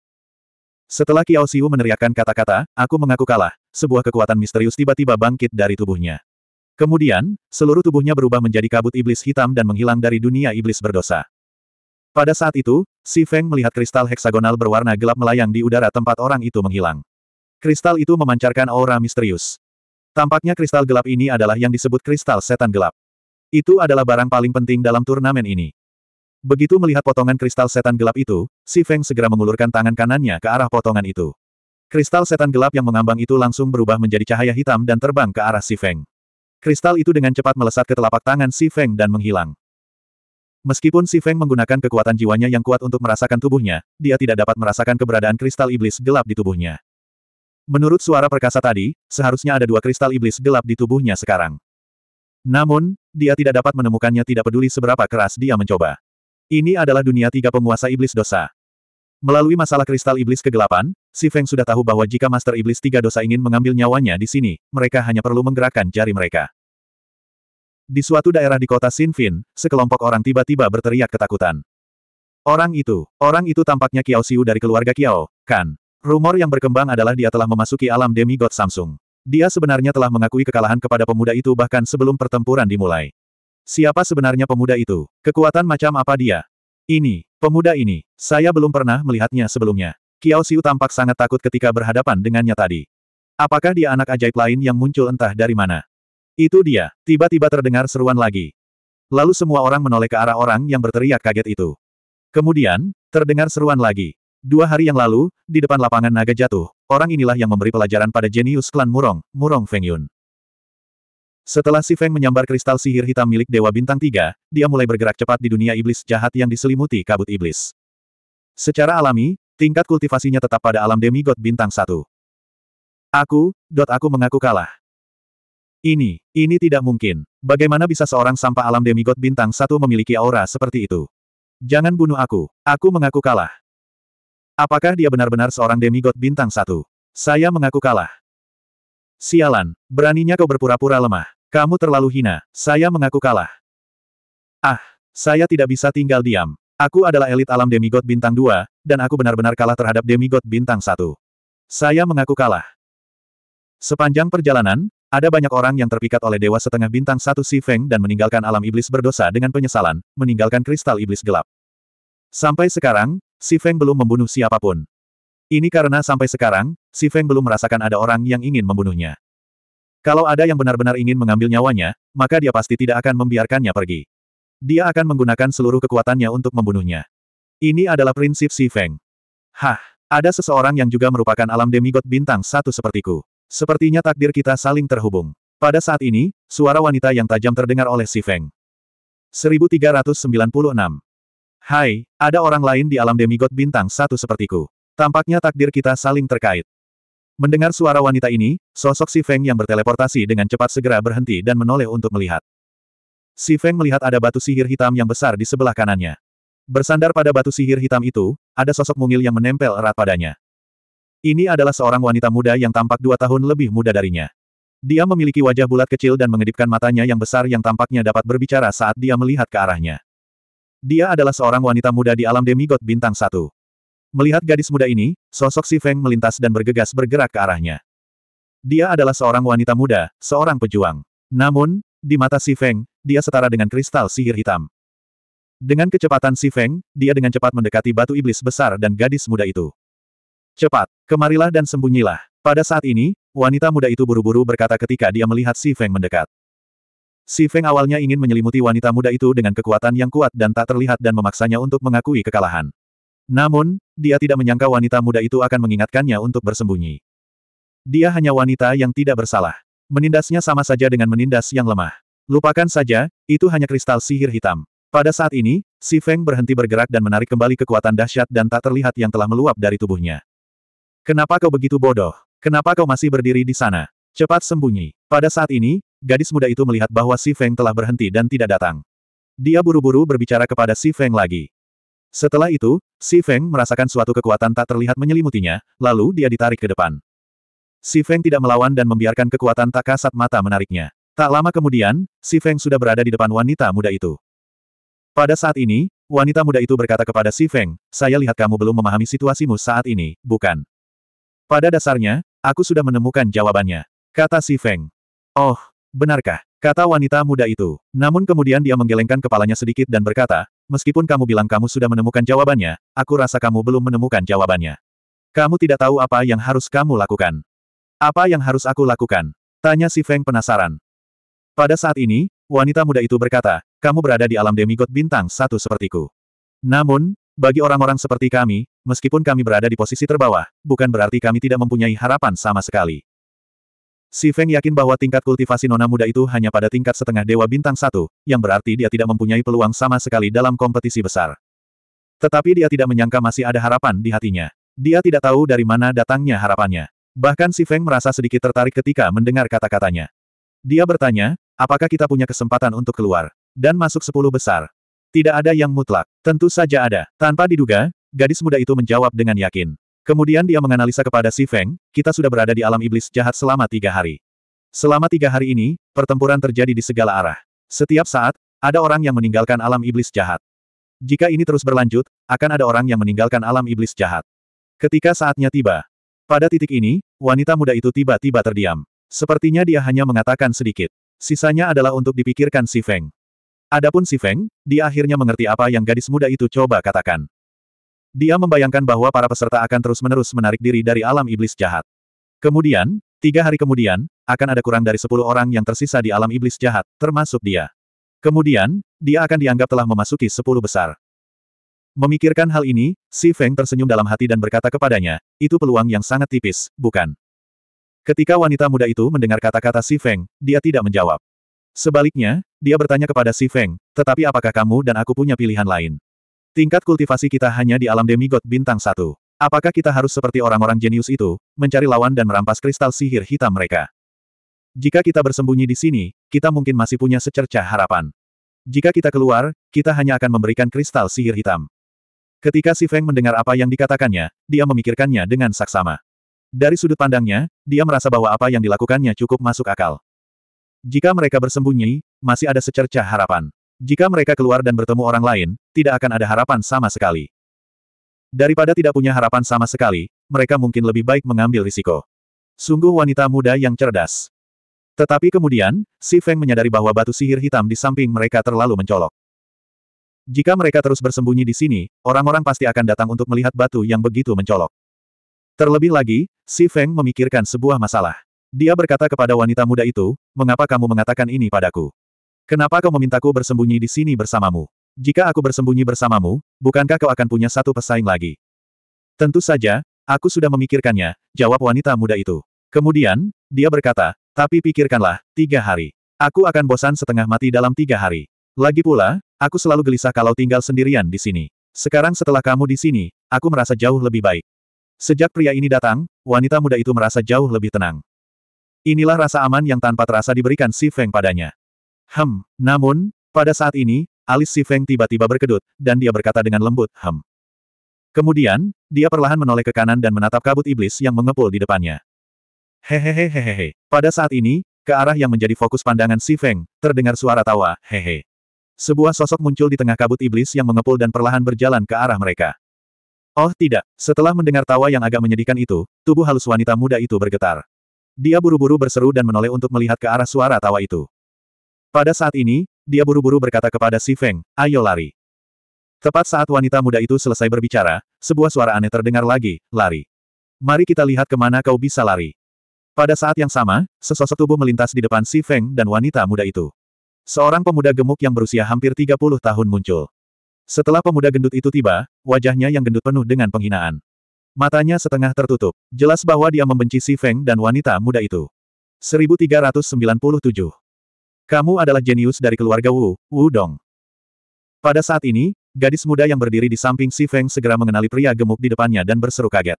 Setelah Kiao Xiu meneriakkan kata-kata, aku mengaku kalah, sebuah kekuatan misterius tiba-tiba bangkit dari tubuhnya. Kemudian, seluruh tubuhnya berubah menjadi kabut iblis hitam dan menghilang dari dunia iblis berdosa. Pada saat itu, Si Feng melihat kristal heksagonal berwarna gelap melayang di udara tempat orang itu menghilang. Kristal itu memancarkan aura misterius. Tampaknya kristal gelap ini adalah yang disebut kristal setan gelap. Itu adalah barang paling penting dalam turnamen ini. Begitu melihat potongan kristal setan gelap itu, Si Feng segera mengulurkan tangan kanannya ke arah potongan itu. Kristal setan gelap yang mengambang itu langsung berubah menjadi cahaya hitam dan terbang ke arah Si Feng. Kristal itu dengan cepat melesat ke telapak tangan Si Feng dan menghilang. Meskipun Si Feng menggunakan kekuatan jiwanya yang kuat untuk merasakan tubuhnya, dia tidak dapat merasakan keberadaan kristal iblis gelap di tubuhnya. Menurut suara perkasa tadi, seharusnya ada dua kristal iblis gelap di tubuhnya sekarang. Namun, dia tidak dapat menemukannya tidak peduli seberapa keras dia mencoba. Ini adalah dunia tiga penguasa iblis dosa. Melalui masalah kristal iblis kegelapan, Si Feng sudah tahu bahwa jika Master Iblis tiga dosa ingin mengambil nyawanya di sini, mereka hanya perlu menggerakkan jari mereka. Di suatu daerah di kota Sinfin, sekelompok orang tiba-tiba berteriak ketakutan. Orang itu, orang itu tampaknya Kiao Siu dari keluarga Kiao, kan? Rumor yang berkembang adalah dia telah memasuki alam demigod Samsung. Dia sebenarnya telah mengakui kekalahan kepada pemuda itu bahkan sebelum pertempuran dimulai. Siapa sebenarnya pemuda itu? Kekuatan macam apa dia? Ini, pemuda ini, saya belum pernah melihatnya sebelumnya. Kiao Siu tampak sangat takut ketika berhadapan dengannya tadi. Apakah dia anak ajaib lain yang muncul entah dari mana? Itu dia, tiba-tiba terdengar seruan lagi. Lalu semua orang menoleh ke arah orang yang berteriak kaget itu. Kemudian, terdengar seruan lagi. Dua hari yang lalu, di depan lapangan naga jatuh, orang inilah yang memberi pelajaran pada jenius klan Murong, Murong Feng Yun. Setelah si Feng menyambar kristal sihir hitam milik Dewa Bintang Tiga, dia mulai bergerak cepat di dunia iblis jahat yang diselimuti kabut iblis. Secara alami, tingkat kultivasinya tetap pada alam demigod bintang satu. Aku, dot aku mengaku kalah. Ini, ini tidak mungkin. Bagaimana bisa seorang sampah alam demigod bintang satu memiliki aura seperti itu? Jangan bunuh aku. Aku mengaku kalah. Apakah dia benar-benar seorang demigod bintang satu? Saya mengaku kalah. Sialan, beraninya kau berpura-pura lemah. Kamu terlalu hina, saya mengaku kalah. Ah, saya tidak bisa tinggal diam. Aku adalah elit alam demigod bintang dua, dan aku benar-benar kalah terhadap demigod bintang satu. Saya mengaku kalah. Sepanjang perjalanan, ada banyak orang yang terpikat oleh Dewa Setengah Bintang Satu Si Feng dan meninggalkan alam iblis berdosa dengan penyesalan, meninggalkan kristal iblis gelap. Sampai sekarang, Si Feng belum membunuh siapapun. Ini karena sampai sekarang, Si Feng belum merasakan ada orang yang ingin membunuhnya. Kalau ada yang benar-benar ingin mengambil nyawanya, maka dia pasti tidak akan membiarkannya pergi. Dia akan menggunakan seluruh kekuatannya untuk membunuhnya. Ini adalah prinsip Si Feng. Hah, ada seseorang yang juga merupakan alam demigod bintang satu sepertiku. Sepertinya takdir kita saling terhubung. Pada saat ini, suara wanita yang tajam terdengar oleh Si Feng. 1396. Hai, ada orang lain di alam demigod bintang satu sepertiku. Tampaknya takdir kita saling terkait. Mendengar suara wanita ini, sosok Si Feng yang berteleportasi dengan cepat segera berhenti dan menoleh untuk melihat. Si Feng melihat ada batu sihir hitam yang besar di sebelah kanannya. Bersandar pada batu sihir hitam itu, ada sosok mungil yang menempel erat padanya. Ini adalah seorang wanita muda yang tampak dua tahun lebih muda darinya. Dia memiliki wajah bulat kecil dan mengedipkan matanya yang besar yang tampaknya dapat berbicara saat dia melihat ke arahnya. Dia adalah seorang wanita muda di alam demigod bintang satu. Melihat gadis muda ini, sosok Si Feng melintas dan bergegas bergerak ke arahnya. Dia adalah seorang wanita muda, seorang pejuang. Namun, di mata Si Feng, dia setara dengan kristal sihir hitam. Dengan kecepatan Si Feng, dia dengan cepat mendekati batu iblis besar dan gadis muda itu. Cepat, kemarilah dan sembunyilah. Pada saat ini, wanita muda itu buru-buru berkata ketika dia melihat Si Feng mendekat. Si Feng awalnya ingin menyelimuti wanita muda itu dengan kekuatan yang kuat dan tak terlihat dan memaksanya untuk mengakui kekalahan. Namun, dia tidak menyangka wanita muda itu akan mengingatkannya untuk bersembunyi. Dia hanya wanita yang tidak bersalah. Menindasnya sama saja dengan menindas yang lemah. Lupakan saja, itu hanya kristal sihir hitam. Pada saat ini, Si Feng berhenti bergerak dan menarik kembali kekuatan dahsyat dan tak terlihat yang telah meluap dari tubuhnya. Kenapa kau begitu bodoh? Kenapa kau masih berdiri di sana? Cepat sembunyi. Pada saat ini, gadis muda itu melihat bahwa Si Feng telah berhenti dan tidak datang. Dia buru-buru berbicara kepada Si Feng lagi. Setelah itu, Si Feng merasakan suatu kekuatan tak terlihat menyelimutinya, lalu dia ditarik ke depan. Si Feng tidak melawan dan membiarkan kekuatan tak kasat mata menariknya. Tak lama kemudian, Si Feng sudah berada di depan wanita muda itu. Pada saat ini, wanita muda itu berkata kepada Si Feng, saya lihat kamu belum memahami situasimu saat ini, bukan? Pada dasarnya, aku sudah menemukan jawabannya. Kata si Feng. Oh, benarkah? Kata wanita muda itu. Namun kemudian dia menggelengkan kepalanya sedikit dan berkata, meskipun kamu bilang kamu sudah menemukan jawabannya, aku rasa kamu belum menemukan jawabannya. Kamu tidak tahu apa yang harus kamu lakukan. Apa yang harus aku lakukan? Tanya si Feng penasaran. Pada saat ini, wanita muda itu berkata, kamu berada di alam demigod bintang satu sepertiku. Namun, bagi orang-orang seperti kami, Meskipun kami berada di posisi terbawah, bukan berarti kami tidak mempunyai harapan sama sekali. Si Feng yakin bahwa tingkat kultivasi nona muda itu hanya pada tingkat setengah dewa bintang satu, yang berarti dia tidak mempunyai peluang sama sekali dalam kompetisi besar. Tetapi dia tidak menyangka masih ada harapan di hatinya. Dia tidak tahu dari mana datangnya harapannya. Bahkan si Feng merasa sedikit tertarik ketika mendengar kata-katanya. Dia bertanya, apakah kita punya kesempatan untuk keluar? Dan masuk sepuluh besar? Tidak ada yang mutlak. Tentu saja ada. Tanpa diduga, Gadis muda itu menjawab dengan yakin. Kemudian dia menganalisa kepada Si Feng, kita sudah berada di alam iblis jahat selama tiga hari. Selama tiga hari ini, pertempuran terjadi di segala arah. Setiap saat, ada orang yang meninggalkan alam iblis jahat. Jika ini terus berlanjut, akan ada orang yang meninggalkan alam iblis jahat. Ketika saatnya tiba, pada titik ini, wanita muda itu tiba-tiba terdiam. Sepertinya dia hanya mengatakan sedikit. Sisanya adalah untuk dipikirkan Si Feng. Adapun Si Feng, dia akhirnya mengerti apa yang gadis muda itu coba katakan. Dia membayangkan bahwa para peserta akan terus-menerus menarik diri dari alam iblis jahat. Kemudian, tiga hari kemudian, akan ada kurang dari sepuluh orang yang tersisa di alam iblis jahat, termasuk dia. Kemudian, dia akan dianggap telah memasuki sepuluh besar. Memikirkan hal ini, Si Feng tersenyum dalam hati dan berkata kepadanya, itu peluang yang sangat tipis, bukan? Ketika wanita muda itu mendengar kata-kata Si Feng, dia tidak menjawab. Sebaliknya, dia bertanya kepada Si Feng, tetapi apakah kamu dan aku punya pilihan lain? Tingkat kultivasi kita hanya di alam demigod bintang satu. Apakah kita harus seperti orang-orang jenius itu, mencari lawan dan merampas kristal sihir hitam mereka? Jika kita bersembunyi di sini, kita mungkin masih punya secerca harapan. Jika kita keluar, kita hanya akan memberikan kristal sihir hitam. Ketika si Feng mendengar apa yang dikatakannya, dia memikirkannya dengan saksama. Dari sudut pandangnya, dia merasa bahwa apa yang dilakukannya cukup masuk akal. Jika mereka bersembunyi, masih ada secerca harapan. Jika mereka keluar dan bertemu orang lain, tidak akan ada harapan sama sekali. Daripada tidak punya harapan sama sekali, mereka mungkin lebih baik mengambil risiko. Sungguh wanita muda yang cerdas. Tetapi kemudian, Si Feng menyadari bahwa batu sihir hitam di samping mereka terlalu mencolok. Jika mereka terus bersembunyi di sini, orang-orang pasti akan datang untuk melihat batu yang begitu mencolok. Terlebih lagi, Si Feng memikirkan sebuah masalah. Dia berkata kepada wanita muda itu, mengapa kamu mengatakan ini padaku? Kenapa kau memintaku bersembunyi di sini bersamamu? Jika aku bersembunyi bersamamu, bukankah kau akan punya satu pesaing lagi? Tentu saja, aku sudah memikirkannya, jawab wanita muda itu. Kemudian, dia berkata, tapi pikirkanlah, tiga hari. Aku akan bosan setengah mati dalam tiga hari. Lagi pula, aku selalu gelisah kalau tinggal sendirian di sini. Sekarang setelah kamu di sini, aku merasa jauh lebih baik. Sejak pria ini datang, wanita muda itu merasa jauh lebih tenang. Inilah rasa aman yang tanpa terasa diberikan Si Feng padanya. Hem, namun, pada saat ini, alis si Feng tiba-tiba berkedut, dan dia berkata dengan lembut, hem. Kemudian, dia perlahan menoleh ke kanan dan menatap kabut iblis yang mengepul di depannya. Hehehehehehe. Pada saat ini, ke arah yang menjadi fokus pandangan si Feng, terdengar suara tawa, hehe. Sebuah sosok muncul di tengah kabut iblis yang mengepul dan perlahan berjalan ke arah mereka. Oh tidak, setelah mendengar tawa yang agak menyedihkan itu, tubuh halus wanita muda itu bergetar. Dia buru-buru berseru dan menoleh untuk melihat ke arah suara tawa itu. Pada saat ini, dia buru-buru berkata kepada Si Feng, ayo lari. Tepat saat wanita muda itu selesai berbicara, sebuah suara aneh terdengar lagi, lari. Mari kita lihat kemana kau bisa lari. Pada saat yang sama, sesosok tubuh melintas di depan Si Feng dan wanita muda itu. Seorang pemuda gemuk yang berusia hampir 30 tahun muncul. Setelah pemuda gendut itu tiba, wajahnya yang gendut penuh dengan penghinaan. Matanya setengah tertutup. Jelas bahwa dia membenci Si Feng dan wanita muda itu. 1397 kamu adalah jenius dari keluarga Wu, Wu Dong. Pada saat ini, gadis muda yang berdiri di samping Si Feng segera mengenali pria gemuk di depannya dan berseru kaget.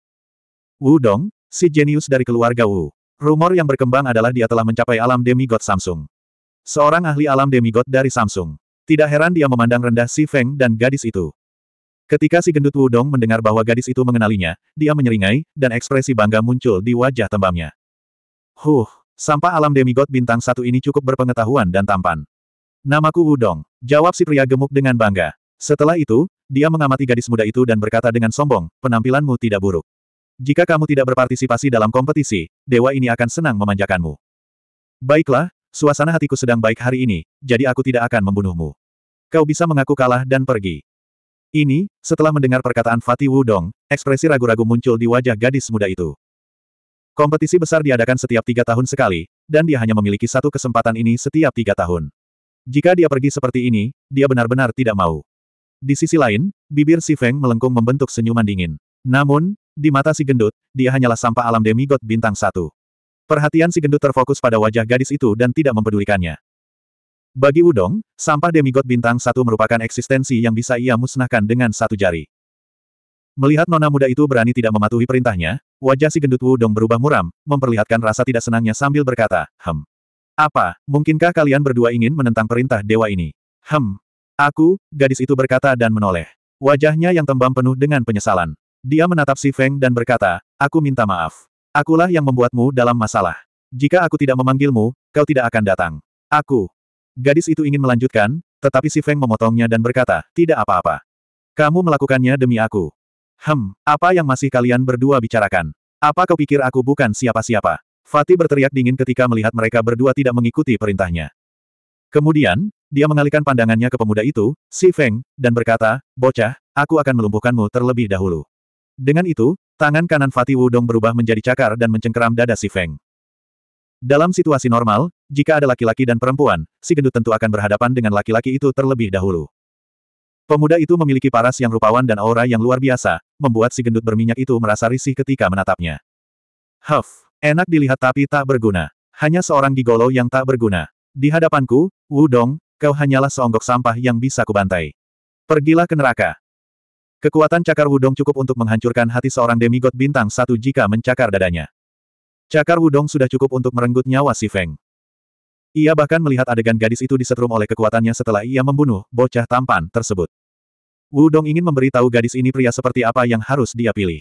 Wu Dong, si jenius dari keluarga Wu. Rumor yang berkembang adalah dia telah mencapai alam demigod Samsung. Seorang ahli alam demigod dari Samsung. Tidak heran dia memandang rendah Si Feng dan gadis itu. Ketika si gendut Wu Dong mendengar bahwa gadis itu mengenalinya, dia menyeringai, dan ekspresi bangga muncul di wajah tembamnya. Huh, Sampah alam demigod bintang satu ini cukup berpengetahuan dan tampan. Namaku Wudong, jawab si pria gemuk dengan bangga. Setelah itu, dia mengamati gadis muda itu dan berkata dengan sombong, penampilanmu tidak buruk. Jika kamu tidak berpartisipasi dalam kompetisi, dewa ini akan senang memanjakanmu. Baiklah, suasana hatiku sedang baik hari ini, jadi aku tidak akan membunuhmu. Kau bisa mengaku kalah dan pergi. Ini, setelah mendengar perkataan Fatih Wudong, ekspresi ragu-ragu muncul di wajah gadis muda itu. Kompetisi besar diadakan setiap tiga tahun sekali, dan dia hanya memiliki satu kesempatan ini setiap tiga tahun. Jika dia pergi seperti ini, dia benar-benar tidak mau. Di sisi lain, bibir si Feng melengkung membentuk senyuman dingin. Namun, di mata si gendut, dia hanyalah sampah alam demigod bintang satu. Perhatian si gendut terfokus pada wajah gadis itu dan tidak mempedulikannya. Bagi Udong, sampah demigod bintang satu merupakan eksistensi yang bisa ia musnahkan dengan satu jari. Melihat nona muda itu berani tidak mematuhi perintahnya, wajah si gendut Wudong berubah muram, memperlihatkan rasa tidak senangnya sambil berkata, Hem. Apa, mungkinkah kalian berdua ingin menentang perintah dewa ini? Hem. Aku, gadis itu berkata dan menoleh. Wajahnya yang tembam penuh dengan penyesalan. Dia menatap si Feng dan berkata, Aku minta maaf. Akulah yang membuatmu dalam masalah. Jika aku tidak memanggilmu, kau tidak akan datang. Aku. Gadis itu ingin melanjutkan, tetapi si Feng memotongnya dan berkata, tidak apa-apa. Kamu melakukannya demi aku. Hem, apa yang masih kalian berdua bicarakan? Apa kau pikir aku bukan siapa-siapa? Fatih berteriak dingin ketika melihat mereka berdua tidak mengikuti perintahnya. Kemudian, dia mengalihkan pandangannya ke pemuda itu, Si Feng, dan berkata, Bocah, aku akan melumpuhkanmu terlebih dahulu. Dengan itu, tangan kanan Fatih Wudong berubah menjadi cakar dan mencengkeram dada Si Feng. Dalam situasi normal, jika ada laki-laki dan perempuan, si gendut tentu akan berhadapan dengan laki-laki itu terlebih dahulu. Pemuda itu memiliki paras yang rupawan dan aura yang luar biasa, membuat si gendut berminyak itu merasa risih ketika menatapnya. Huff, enak dilihat tapi tak berguna. Hanya seorang gigolo yang tak berguna. Di hadapanku, Wudong, kau hanyalah seonggok sampah yang bisa kubantai. Pergilah ke neraka. Kekuatan cakar Wudong cukup untuk menghancurkan hati seorang demigod bintang satu jika mencakar dadanya. Cakar Wudong sudah cukup untuk merenggut nyawa si Feng. Ia bahkan melihat adegan gadis itu disetrum oleh kekuatannya setelah ia membunuh bocah tampan tersebut. Wu Dong ingin memberitahu gadis ini pria seperti apa yang harus dia pilih.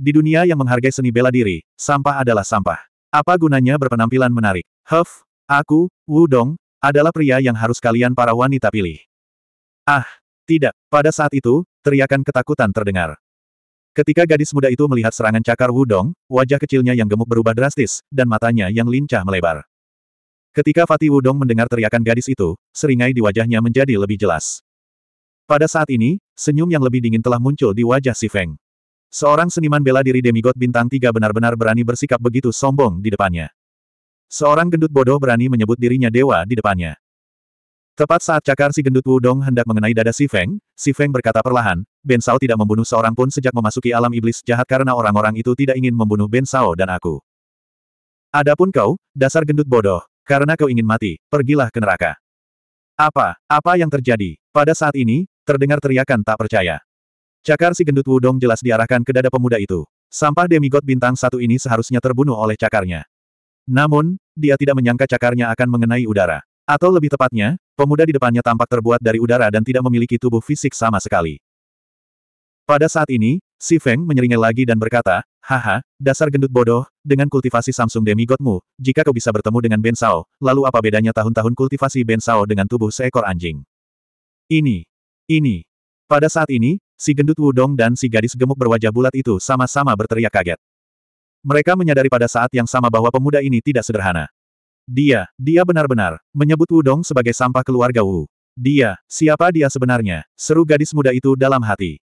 Di dunia yang menghargai seni bela diri, sampah adalah sampah. Apa gunanya berpenampilan menarik? Huff, aku, Wu Dong, adalah pria yang harus kalian para wanita pilih. Ah, tidak. Pada saat itu, teriakan ketakutan terdengar. Ketika gadis muda itu melihat serangan cakar Wudong, wajah kecilnya yang gemuk berubah drastis, dan matanya yang lincah melebar. Ketika Fatih Wudong mendengar teriakan gadis itu, seringai di wajahnya menjadi lebih jelas. Pada saat ini, senyum yang lebih dingin telah muncul di wajah si Feng. Seorang seniman bela diri demigod bintang tiga benar-benar berani bersikap begitu sombong di depannya. Seorang gendut bodoh berani menyebut dirinya dewa di depannya. Tepat saat cakar si gendut Wudong hendak mengenai dada si Feng, si Feng berkata perlahan, Ben Sao tidak membunuh seorang pun sejak memasuki alam iblis jahat karena orang-orang itu tidak ingin membunuh Ben Sao dan aku. Adapun kau, dasar gendut bodoh, karena kau ingin mati, pergilah ke neraka. Apa, apa yang terjadi? Pada saat ini, Terdengar teriakan tak percaya. Cakar si gendut Wudong jelas diarahkan ke dada pemuda itu. Sampah demigod bintang satu ini seharusnya terbunuh oleh cakarnya. Namun, dia tidak menyangka cakarnya akan mengenai udara. Atau lebih tepatnya, pemuda di depannya tampak terbuat dari udara dan tidak memiliki tubuh fisik sama sekali. Pada saat ini, Si Feng menyeringai lagi dan berkata, Haha, dasar gendut bodoh, dengan kultivasi Samsung Demigodmu, jika kau bisa bertemu dengan Ben Sao, lalu apa bedanya tahun-tahun kultivasi Ben Sao dengan tubuh seekor anjing? Ini, ini. Pada saat ini, si gendut Wudong dan si gadis gemuk berwajah bulat itu sama-sama berteriak kaget. Mereka menyadari pada saat yang sama bahwa pemuda ini tidak sederhana. Dia, dia benar-benar, menyebut Wudong sebagai sampah keluarga Wu. Dia, siapa dia sebenarnya, seru gadis muda itu dalam hati.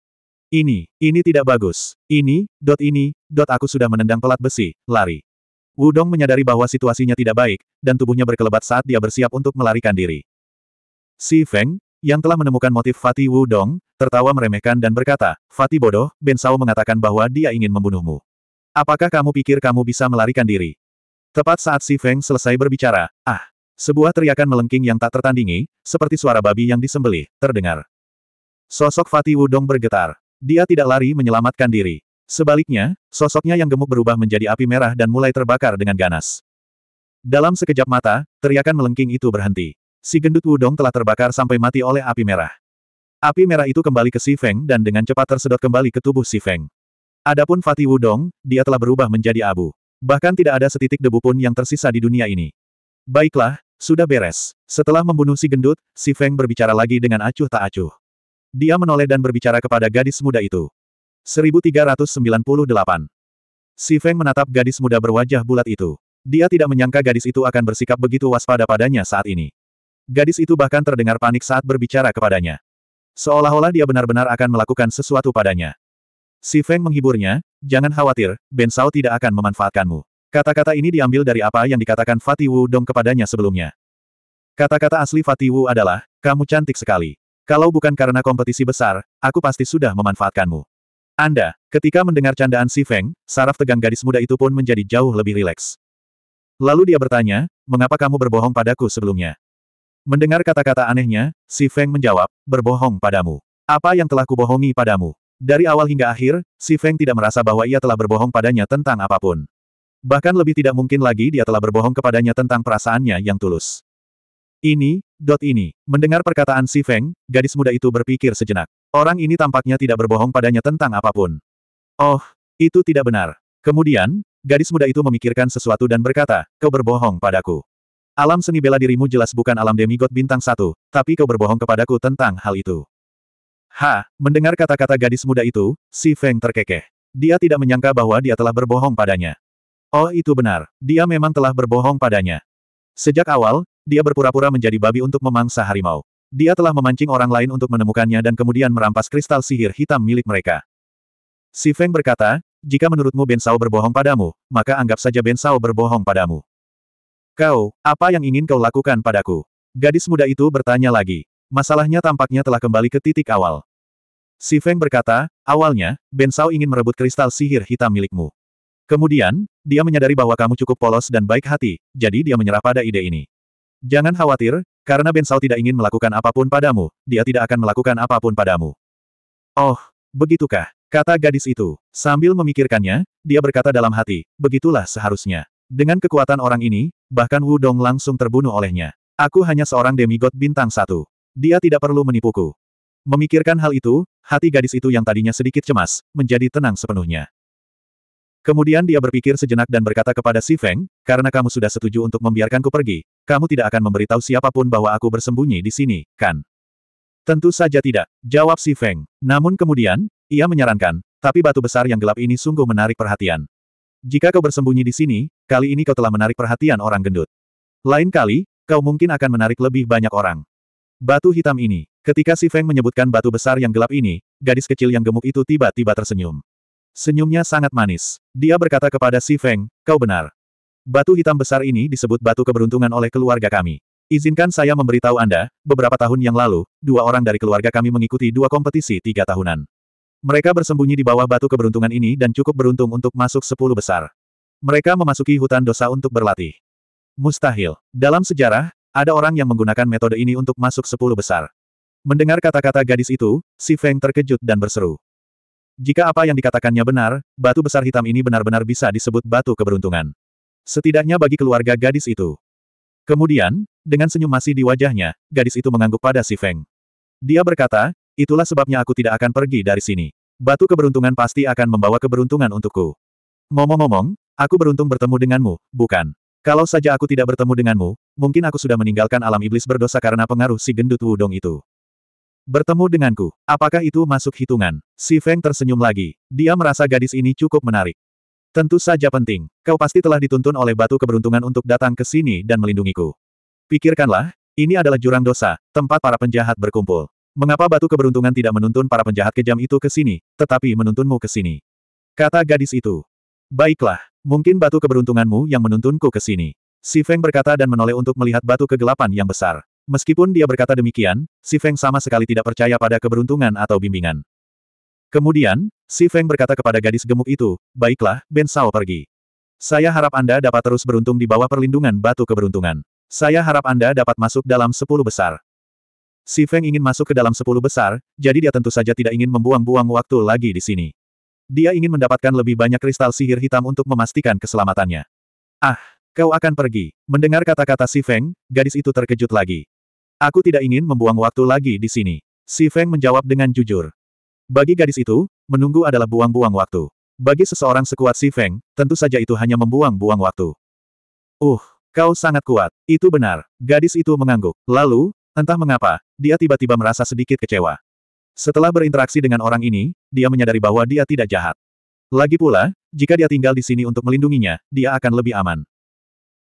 Ini, ini tidak bagus. Ini, dot ini, dot aku sudah menendang pelat besi, lari. Wudong menyadari bahwa situasinya tidak baik, dan tubuhnya berkelebat saat dia bersiap untuk melarikan diri. Si Feng, yang telah menemukan motif Fatih Wudong, tertawa meremehkan dan berkata, Fatih bodoh, Ben Sao mengatakan bahwa dia ingin membunuhmu. Apakah kamu pikir kamu bisa melarikan diri? Tepat saat Si Feng selesai berbicara, ah, sebuah teriakan melengking yang tak tertandingi, seperti suara babi yang disembelih, terdengar. Sosok Fatih Wudong bergetar. Dia tidak lari menyelamatkan diri. Sebaliknya, sosoknya yang gemuk berubah menjadi api merah dan mulai terbakar dengan ganas. Dalam sekejap mata, teriakan melengking itu berhenti si gendut Wudong telah terbakar sampai mati oleh api merah. Api merah itu kembali ke Si Feng dan dengan cepat tersedot kembali ke tubuh Si Feng. Adapun Fatih Wudong, dia telah berubah menjadi abu. Bahkan tidak ada setitik debu pun yang tersisa di dunia ini. Baiklah, sudah beres. Setelah membunuh si gendut, Si Feng berbicara lagi dengan acuh tak acuh. Dia menoleh dan berbicara kepada gadis muda itu. 1398. Si Feng menatap gadis muda berwajah bulat itu. Dia tidak menyangka gadis itu akan bersikap begitu waspada padanya saat ini. Gadis itu bahkan terdengar panik saat berbicara kepadanya. Seolah-olah dia benar-benar akan melakukan sesuatu padanya. Si Feng menghiburnya, jangan khawatir, Ben Sao tidak akan memanfaatkanmu. Kata-kata ini diambil dari apa yang dikatakan Fatih Wu Dong kepadanya sebelumnya. Kata-kata asli Fatih Wu adalah, kamu cantik sekali. Kalau bukan karena kompetisi besar, aku pasti sudah memanfaatkanmu. Anda, ketika mendengar candaan si Feng, saraf tegang gadis muda itu pun menjadi jauh lebih rileks. Lalu dia bertanya, mengapa kamu berbohong padaku sebelumnya? Mendengar kata-kata anehnya, si Feng menjawab, berbohong padamu. Apa yang telah kubohongi padamu? Dari awal hingga akhir, si Feng tidak merasa bahwa ia telah berbohong padanya tentang apapun. Bahkan lebih tidak mungkin lagi dia telah berbohong kepadanya tentang perasaannya yang tulus. Ini, dot ini. Mendengar perkataan si Feng, gadis muda itu berpikir sejenak. Orang ini tampaknya tidak berbohong padanya tentang apapun. Oh, itu tidak benar. Kemudian, gadis muda itu memikirkan sesuatu dan berkata, kau berbohong padaku. Alam seni bela dirimu jelas bukan alam demigod bintang satu, tapi kau berbohong kepadaku tentang hal itu. Ha, mendengar kata-kata gadis muda itu, si Feng terkekeh. Dia tidak menyangka bahwa dia telah berbohong padanya. Oh itu benar, dia memang telah berbohong padanya. Sejak awal, dia berpura-pura menjadi babi untuk memangsa harimau. Dia telah memancing orang lain untuk menemukannya dan kemudian merampas kristal sihir hitam milik mereka. Si Feng berkata, jika menurutmu Ben Sao berbohong padamu, maka anggap saja Ben Sao berbohong padamu. Kau, apa yang ingin kau lakukan padaku? Gadis muda itu bertanya lagi. Masalahnya tampaknya telah kembali ke titik awal. Si Feng berkata, awalnya, Ben Sao ingin merebut kristal sihir hitam milikmu. Kemudian, dia menyadari bahwa kamu cukup polos dan baik hati, jadi dia menyerah pada ide ini. Jangan khawatir, karena Ben Sao tidak ingin melakukan apapun padamu, dia tidak akan melakukan apapun padamu. Oh, begitukah? Kata gadis itu. Sambil memikirkannya, dia berkata dalam hati, begitulah seharusnya. Dengan kekuatan orang ini, Bahkan Wu Dong langsung terbunuh olehnya. Aku hanya seorang demigod bintang satu. Dia tidak perlu menipuku. Memikirkan hal itu, hati gadis itu yang tadinya sedikit cemas, menjadi tenang sepenuhnya. Kemudian dia berpikir sejenak dan berkata kepada Si Feng, karena kamu sudah setuju untuk membiarkanku pergi, kamu tidak akan memberitahu siapapun bahwa aku bersembunyi di sini, kan? Tentu saja tidak, jawab Si Feng. Namun kemudian, ia menyarankan, tapi batu besar yang gelap ini sungguh menarik perhatian. Jika kau bersembunyi di sini, Kali ini kau telah menarik perhatian orang gendut. Lain kali, kau mungkin akan menarik lebih banyak orang. Batu hitam ini. Ketika si Feng menyebutkan batu besar yang gelap ini, gadis kecil yang gemuk itu tiba-tiba tersenyum. Senyumnya sangat manis. Dia berkata kepada si Feng, kau benar. Batu hitam besar ini disebut batu keberuntungan oleh keluarga kami. Izinkan saya memberitahu Anda, beberapa tahun yang lalu, dua orang dari keluarga kami mengikuti dua kompetisi tiga tahunan. Mereka bersembunyi di bawah batu keberuntungan ini dan cukup beruntung untuk masuk sepuluh besar. Mereka memasuki hutan dosa untuk berlatih. Mustahil. Dalam sejarah, ada orang yang menggunakan metode ini untuk masuk sepuluh besar. Mendengar kata-kata gadis itu, si Feng terkejut dan berseru. Jika apa yang dikatakannya benar, batu besar hitam ini benar-benar bisa disebut batu keberuntungan. Setidaknya bagi keluarga gadis itu. Kemudian, dengan senyum masih di wajahnya, gadis itu mengangguk pada si Feng. Dia berkata, itulah sebabnya aku tidak akan pergi dari sini. Batu keberuntungan pasti akan membawa keberuntungan untukku. Ngomong-ngomong, Aku beruntung bertemu denganmu, bukan? Kalau saja aku tidak bertemu denganmu, mungkin aku sudah meninggalkan alam iblis berdosa karena pengaruh si gendut Wudong itu. Bertemu denganku, apakah itu masuk hitungan? Si Feng tersenyum lagi. Dia merasa gadis ini cukup menarik. Tentu saja penting. Kau pasti telah dituntun oleh batu keberuntungan untuk datang ke sini dan melindungiku. Pikirkanlah, ini adalah jurang dosa, tempat para penjahat berkumpul. Mengapa batu keberuntungan tidak menuntun para penjahat kejam itu ke sini, tetapi menuntunmu ke sini? Kata gadis itu. Baiklah, mungkin batu keberuntunganmu yang menuntunku ke sini. Si Feng berkata dan menoleh untuk melihat batu kegelapan yang besar. Meskipun dia berkata demikian, Si Feng sama sekali tidak percaya pada keberuntungan atau bimbingan. Kemudian, Si Feng berkata kepada gadis gemuk itu, Baiklah, Ben Sao pergi. Saya harap Anda dapat terus beruntung di bawah perlindungan batu keberuntungan. Saya harap Anda dapat masuk dalam sepuluh besar. Si Feng ingin masuk ke dalam sepuluh besar, jadi dia tentu saja tidak ingin membuang-buang waktu lagi di sini. Dia ingin mendapatkan lebih banyak kristal sihir hitam untuk memastikan keselamatannya. Ah, kau akan pergi. Mendengar kata-kata Si Feng, gadis itu terkejut lagi. Aku tidak ingin membuang waktu lagi di sini. Si Feng menjawab dengan jujur. Bagi gadis itu, menunggu adalah buang-buang waktu. Bagi seseorang sekuat Si Feng, tentu saja itu hanya membuang-buang waktu. Uh, kau sangat kuat. Itu benar. Gadis itu mengangguk. Lalu, entah mengapa, dia tiba-tiba merasa sedikit kecewa. Setelah berinteraksi dengan orang ini, dia menyadari bahwa dia tidak jahat. Lagi pula, jika dia tinggal di sini untuk melindunginya, dia akan lebih aman.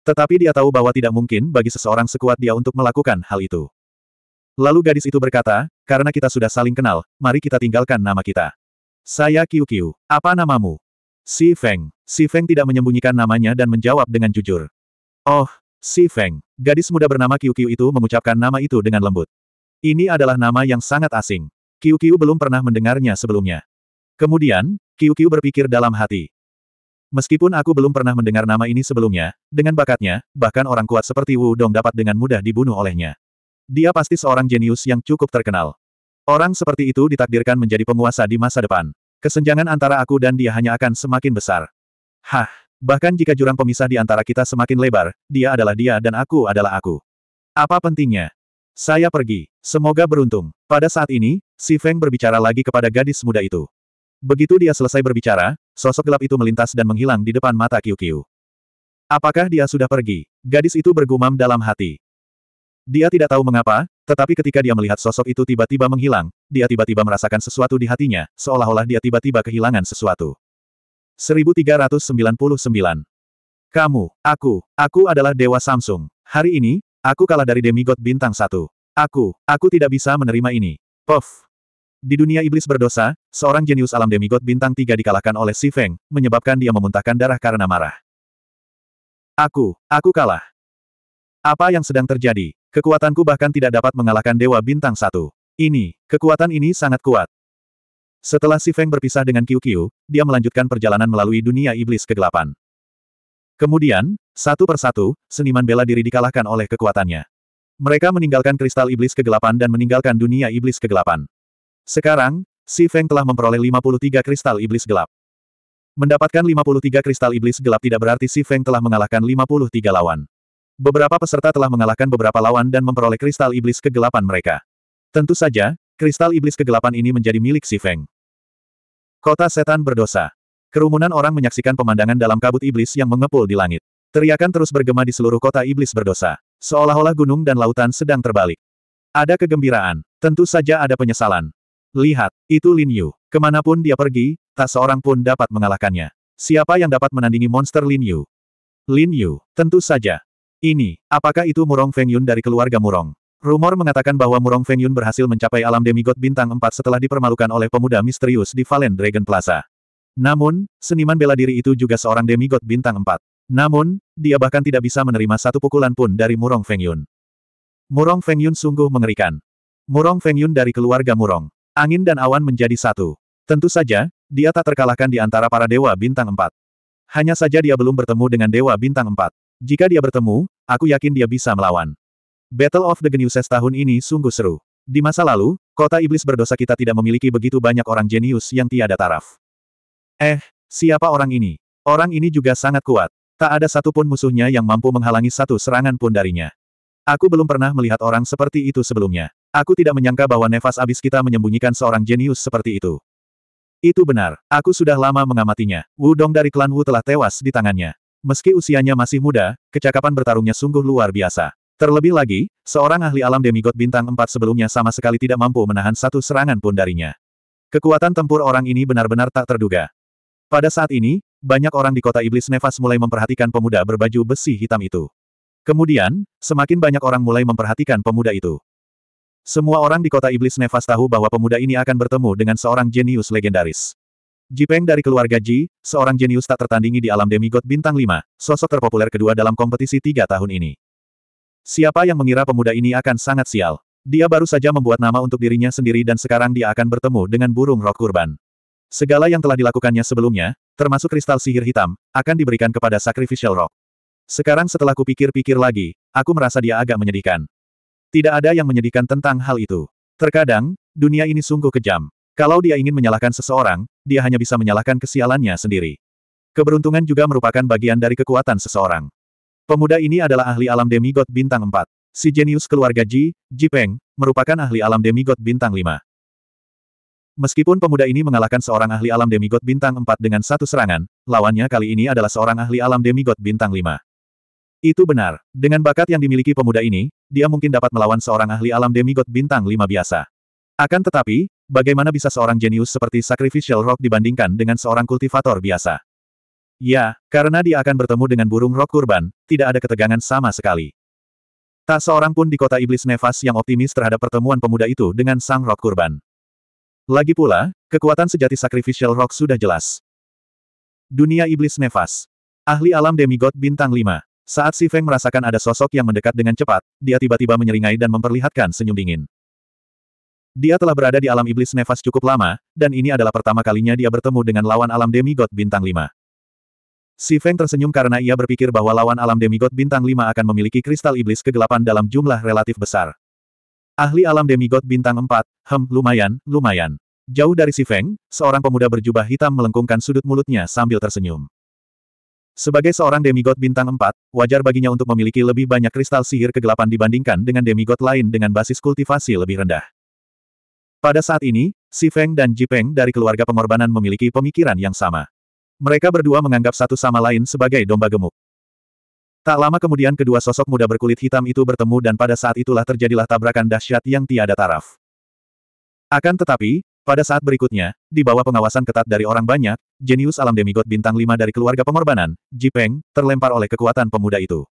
Tetapi dia tahu bahwa tidak mungkin bagi seseorang sekuat dia untuk melakukan hal itu. Lalu gadis itu berkata, karena kita sudah saling kenal, mari kita tinggalkan nama kita. Saya Kiu Kiu. Apa namamu? Si Feng. Si Feng tidak menyembunyikan namanya dan menjawab dengan jujur. Oh, Si Feng. Gadis muda bernama Kiu Kiu itu mengucapkan nama itu dengan lembut. Ini adalah nama yang sangat asing. Kiu-Kiu belum pernah mendengarnya sebelumnya. Kemudian, Kiu-Kiu berpikir dalam hati. Meskipun aku belum pernah mendengar nama ini sebelumnya, dengan bakatnya, bahkan orang kuat seperti Wu Dong dapat dengan mudah dibunuh olehnya. Dia pasti seorang jenius yang cukup terkenal. Orang seperti itu ditakdirkan menjadi penguasa di masa depan. Kesenjangan antara aku dan dia hanya akan semakin besar. Hah, bahkan jika jurang pemisah di antara kita semakin lebar, dia adalah dia dan aku adalah aku. Apa pentingnya? Saya pergi. Semoga beruntung. Pada saat ini, Si Feng berbicara lagi kepada gadis muda itu. Begitu dia selesai berbicara, sosok gelap itu melintas dan menghilang di depan mata Qiu Apakah dia sudah pergi? Gadis itu bergumam dalam hati. Dia tidak tahu mengapa, tetapi ketika dia melihat sosok itu tiba-tiba menghilang, dia tiba-tiba merasakan sesuatu di hatinya, seolah-olah dia tiba-tiba kehilangan sesuatu. 1399. Kamu, aku, aku adalah Dewa Samsung. Hari ini, Aku kalah dari demigod bintang satu. Aku, aku tidak bisa menerima ini. Pof. Di dunia iblis berdosa, seorang jenius alam demigod bintang tiga dikalahkan oleh Si Feng, menyebabkan dia memuntahkan darah karena marah. Aku, aku kalah. Apa yang sedang terjadi? Kekuatanku bahkan tidak dapat mengalahkan Dewa Bintang satu. Ini, kekuatan ini sangat kuat. Setelah Si Feng berpisah dengan Qiu Qiu, dia melanjutkan perjalanan melalui dunia iblis kegelapan. Kemudian, satu persatu, seniman bela diri dikalahkan oleh kekuatannya. Mereka meninggalkan kristal iblis kegelapan dan meninggalkan dunia iblis kegelapan. Sekarang, Si Feng telah memperoleh 53 kristal iblis gelap. Mendapatkan 53 kristal iblis gelap tidak berarti Si Feng telah mengalahkan 53 lawan. Beberapa peserta telah mengalahkan beberapa lawan dan memperoleh kristal iblis kegelapan mereka. Tentu saja, kristal iblis kegelapan ini menjadi milik Si Feng. Kota Setan Berdosa Kerumunan orang menyaksikan pemandangan dalam kabut iblis yang mengepul di langit. Teriakan terus bergema di seluruh kota iblis berdosa. Seolah-olah gunung dan lautan sedang terbalik. Ada kegembiraan. Tentu saja ada penyesalan. Lihat, itu Lin Yu. Kemanapun dia pergi, tak seorang pun dapat mengalahkannya. Siapa yang dapat menandingi monster Lin Yu? Lin Yu, tentu saja. Ini, apakah itu Murong Feng Yun dari keluarga Murong? Rumor mengatakan bahwa Murong Feng Yun berhasil mencapai alam demigod bintang 4 setelah dipermalukan oleh pemuda misterius di Valen Dragon Plaza. Namun, seniman bela diri itu juga seorang demigod bintang 4. Namun, dia bahkan tidak bisa menerima satu pukulan pun dari Murong Fengyun. Murong Fengyun sungguh mengerikan. Murong Fengyun dari keluarga Murong. Angin dan awan menjadi satu. Tentu saja, dia tak terkalahkan di antara para dewa bintang empat. Hanya saja dia belum bertemu dengan dewa bintang empat. Jika dia bertemu, aku yakin dia bisa melawan. Battle of the Geniuses tahun ini sungguh seru. Di masa lalu, kota iblis berdosa kita tidak memiliki begitu banyak orang jenius yang tiada taraf. Eh, siapa orang ini? Orang ini juga sangat kuat. Tak ada satupun musuhnya yang mampu menghalangi satu serangan pun darinya. Aku belum pernah melihat orang seperti itu sebelumnya. Aku tidak menyangka bahwa nefas abis kita menyembunyikan seorang jenius seperti itu. Itu benar, aku sudah lama mengamatinya. Wudong dari klan Wu telah tewas di tangannya. Meski usianya masih muda, kecakapan bertarungnya sungguh luar biasa. Terlebih lagi, seorang ahli alam demigod bintang 4 sebelumnya sama sekali tidak mampu menahan satu serangan pun darinya. Kekuatan tempur orang ini benar-benar tak terduga. Pada saat ini, banyak orang di kota iblis nefas mulai memperhatikan pemuda berbaju besi hitam itu. Kemudian, semakin banyak orang mulai memperhatikan pemuda itu. Semua orang di kota iblis nefas tahu bahwa pemuda ini akan bertemu dengan seorang jenius legendaris. Jipeng dari keluarga Ji, seorang jenius tak tertandingi di alam demigod bintang 5, sosok terpopuler kedua dalam kompetisi tiga tahun ini. Siapa yang mengira pemuda ini akan sangat sial? Dia baru saja membuat nama untuk dirinya sendiri dan sekarang dia akan bertemu dengan burung rok kurban. Segala yang telah dilakukannya sebelumnya, termasuk kristal sihir hitam, akan diberikan kepada Sacrificial Rock. Sekarang setelah kupikir-pikir lagi, aku merasa dia agak menyedihkan. Tidak ada yang menyedihkan tentang hal itu. Terkadang, dunia ini sungguh kejam. Kalau dia ingin menyalahkan seseorang, dia hanya bisa menyalahkan kesialannya sendiri. Keberuntungan juga merupakan bagian dari kekuatan seseorang. Pemuda ini adalah ahli alam demigod bintang 4. Si jenius keluarga Ji, Ji Peng, merupakan ahli alam demigod bintang 5. Meskipun pemuda ini mengalahkan seorang ahli alam demigod bintang 4 dengan satu serangan, lawannya kali ini adalah seorang ahli alam demigod bintang 5. Itu benar. Dengan bakat yang dimiliki pemuda ini, dia mungkin dapat melawan seorang ahli alam demigod bintang 5 biasa. Akan tetapi, bagaimana bisa seorang jenius seperti Sacrificial Rock dibandingkan dengan seorang kultivator biasa? Ya, karena dia akan bertemu dengan burung rock kurban, tidak ada ketegangan sama sekali. Tak seorang pun di kota iblis Nevas yang optimis terhadap pertemuan pemuda itu dengan sang rock kurban. Lagi pula, kekuatan sejati Sacrificial Rock sudah jelas. Dunia Iblis Nefas. Ahli alam demigod bintang 5. Saat Si Feng merasakan ada sosok yang mendekat dengan cepat, dia tiba-tiba menyeringai dan memperlihatkan senyum dingin. Dia telah berada di alam iblis nefas cukup lama, dan ini adalah pertama kalinya dia bertemu dengan lawan alam demigod bintang 5. Si Feng tersenyum karena ia berpikir bahwa lawan alam demigod bintang 5 akan memiliki kristal iblis kegelapan dalam jumlah relatif besar. Ahli alam demigod bintang 4, hem, lumayan, lumayan. Jauh dari si Feng, seorang pemuda berjubah hitam melengkungkan sudut mulutnya sambil tersenyum. Sebagai seorang demigod bintang 4, wajar baginya untuk memiliki lebih banyak kristal sihir kegelapan dibandingkan dengan demigod lain dengan basis kultivasi lebih rendah. Pada saat ini, Si Feng dan Ji Peng dari keluarga pengorbanan memiliki pemikiran yang sama. Mereka berdua menganggap satu sama lain sebagai domba gemuk. Tak lama kemudian kedua sosok muda berkulit hitam itu bertemu dan pada saat itulah terjadilah tabrakan dahsyat yang tiada taraf. Akan tetapi, pada saat berikutnya, di bawah pengawasan ketat dari orang banyak, jenius alam demigod bintang lima dari keluarga pengorbanan, Jipeng, terlempar oleh kekuatan pemuda itu.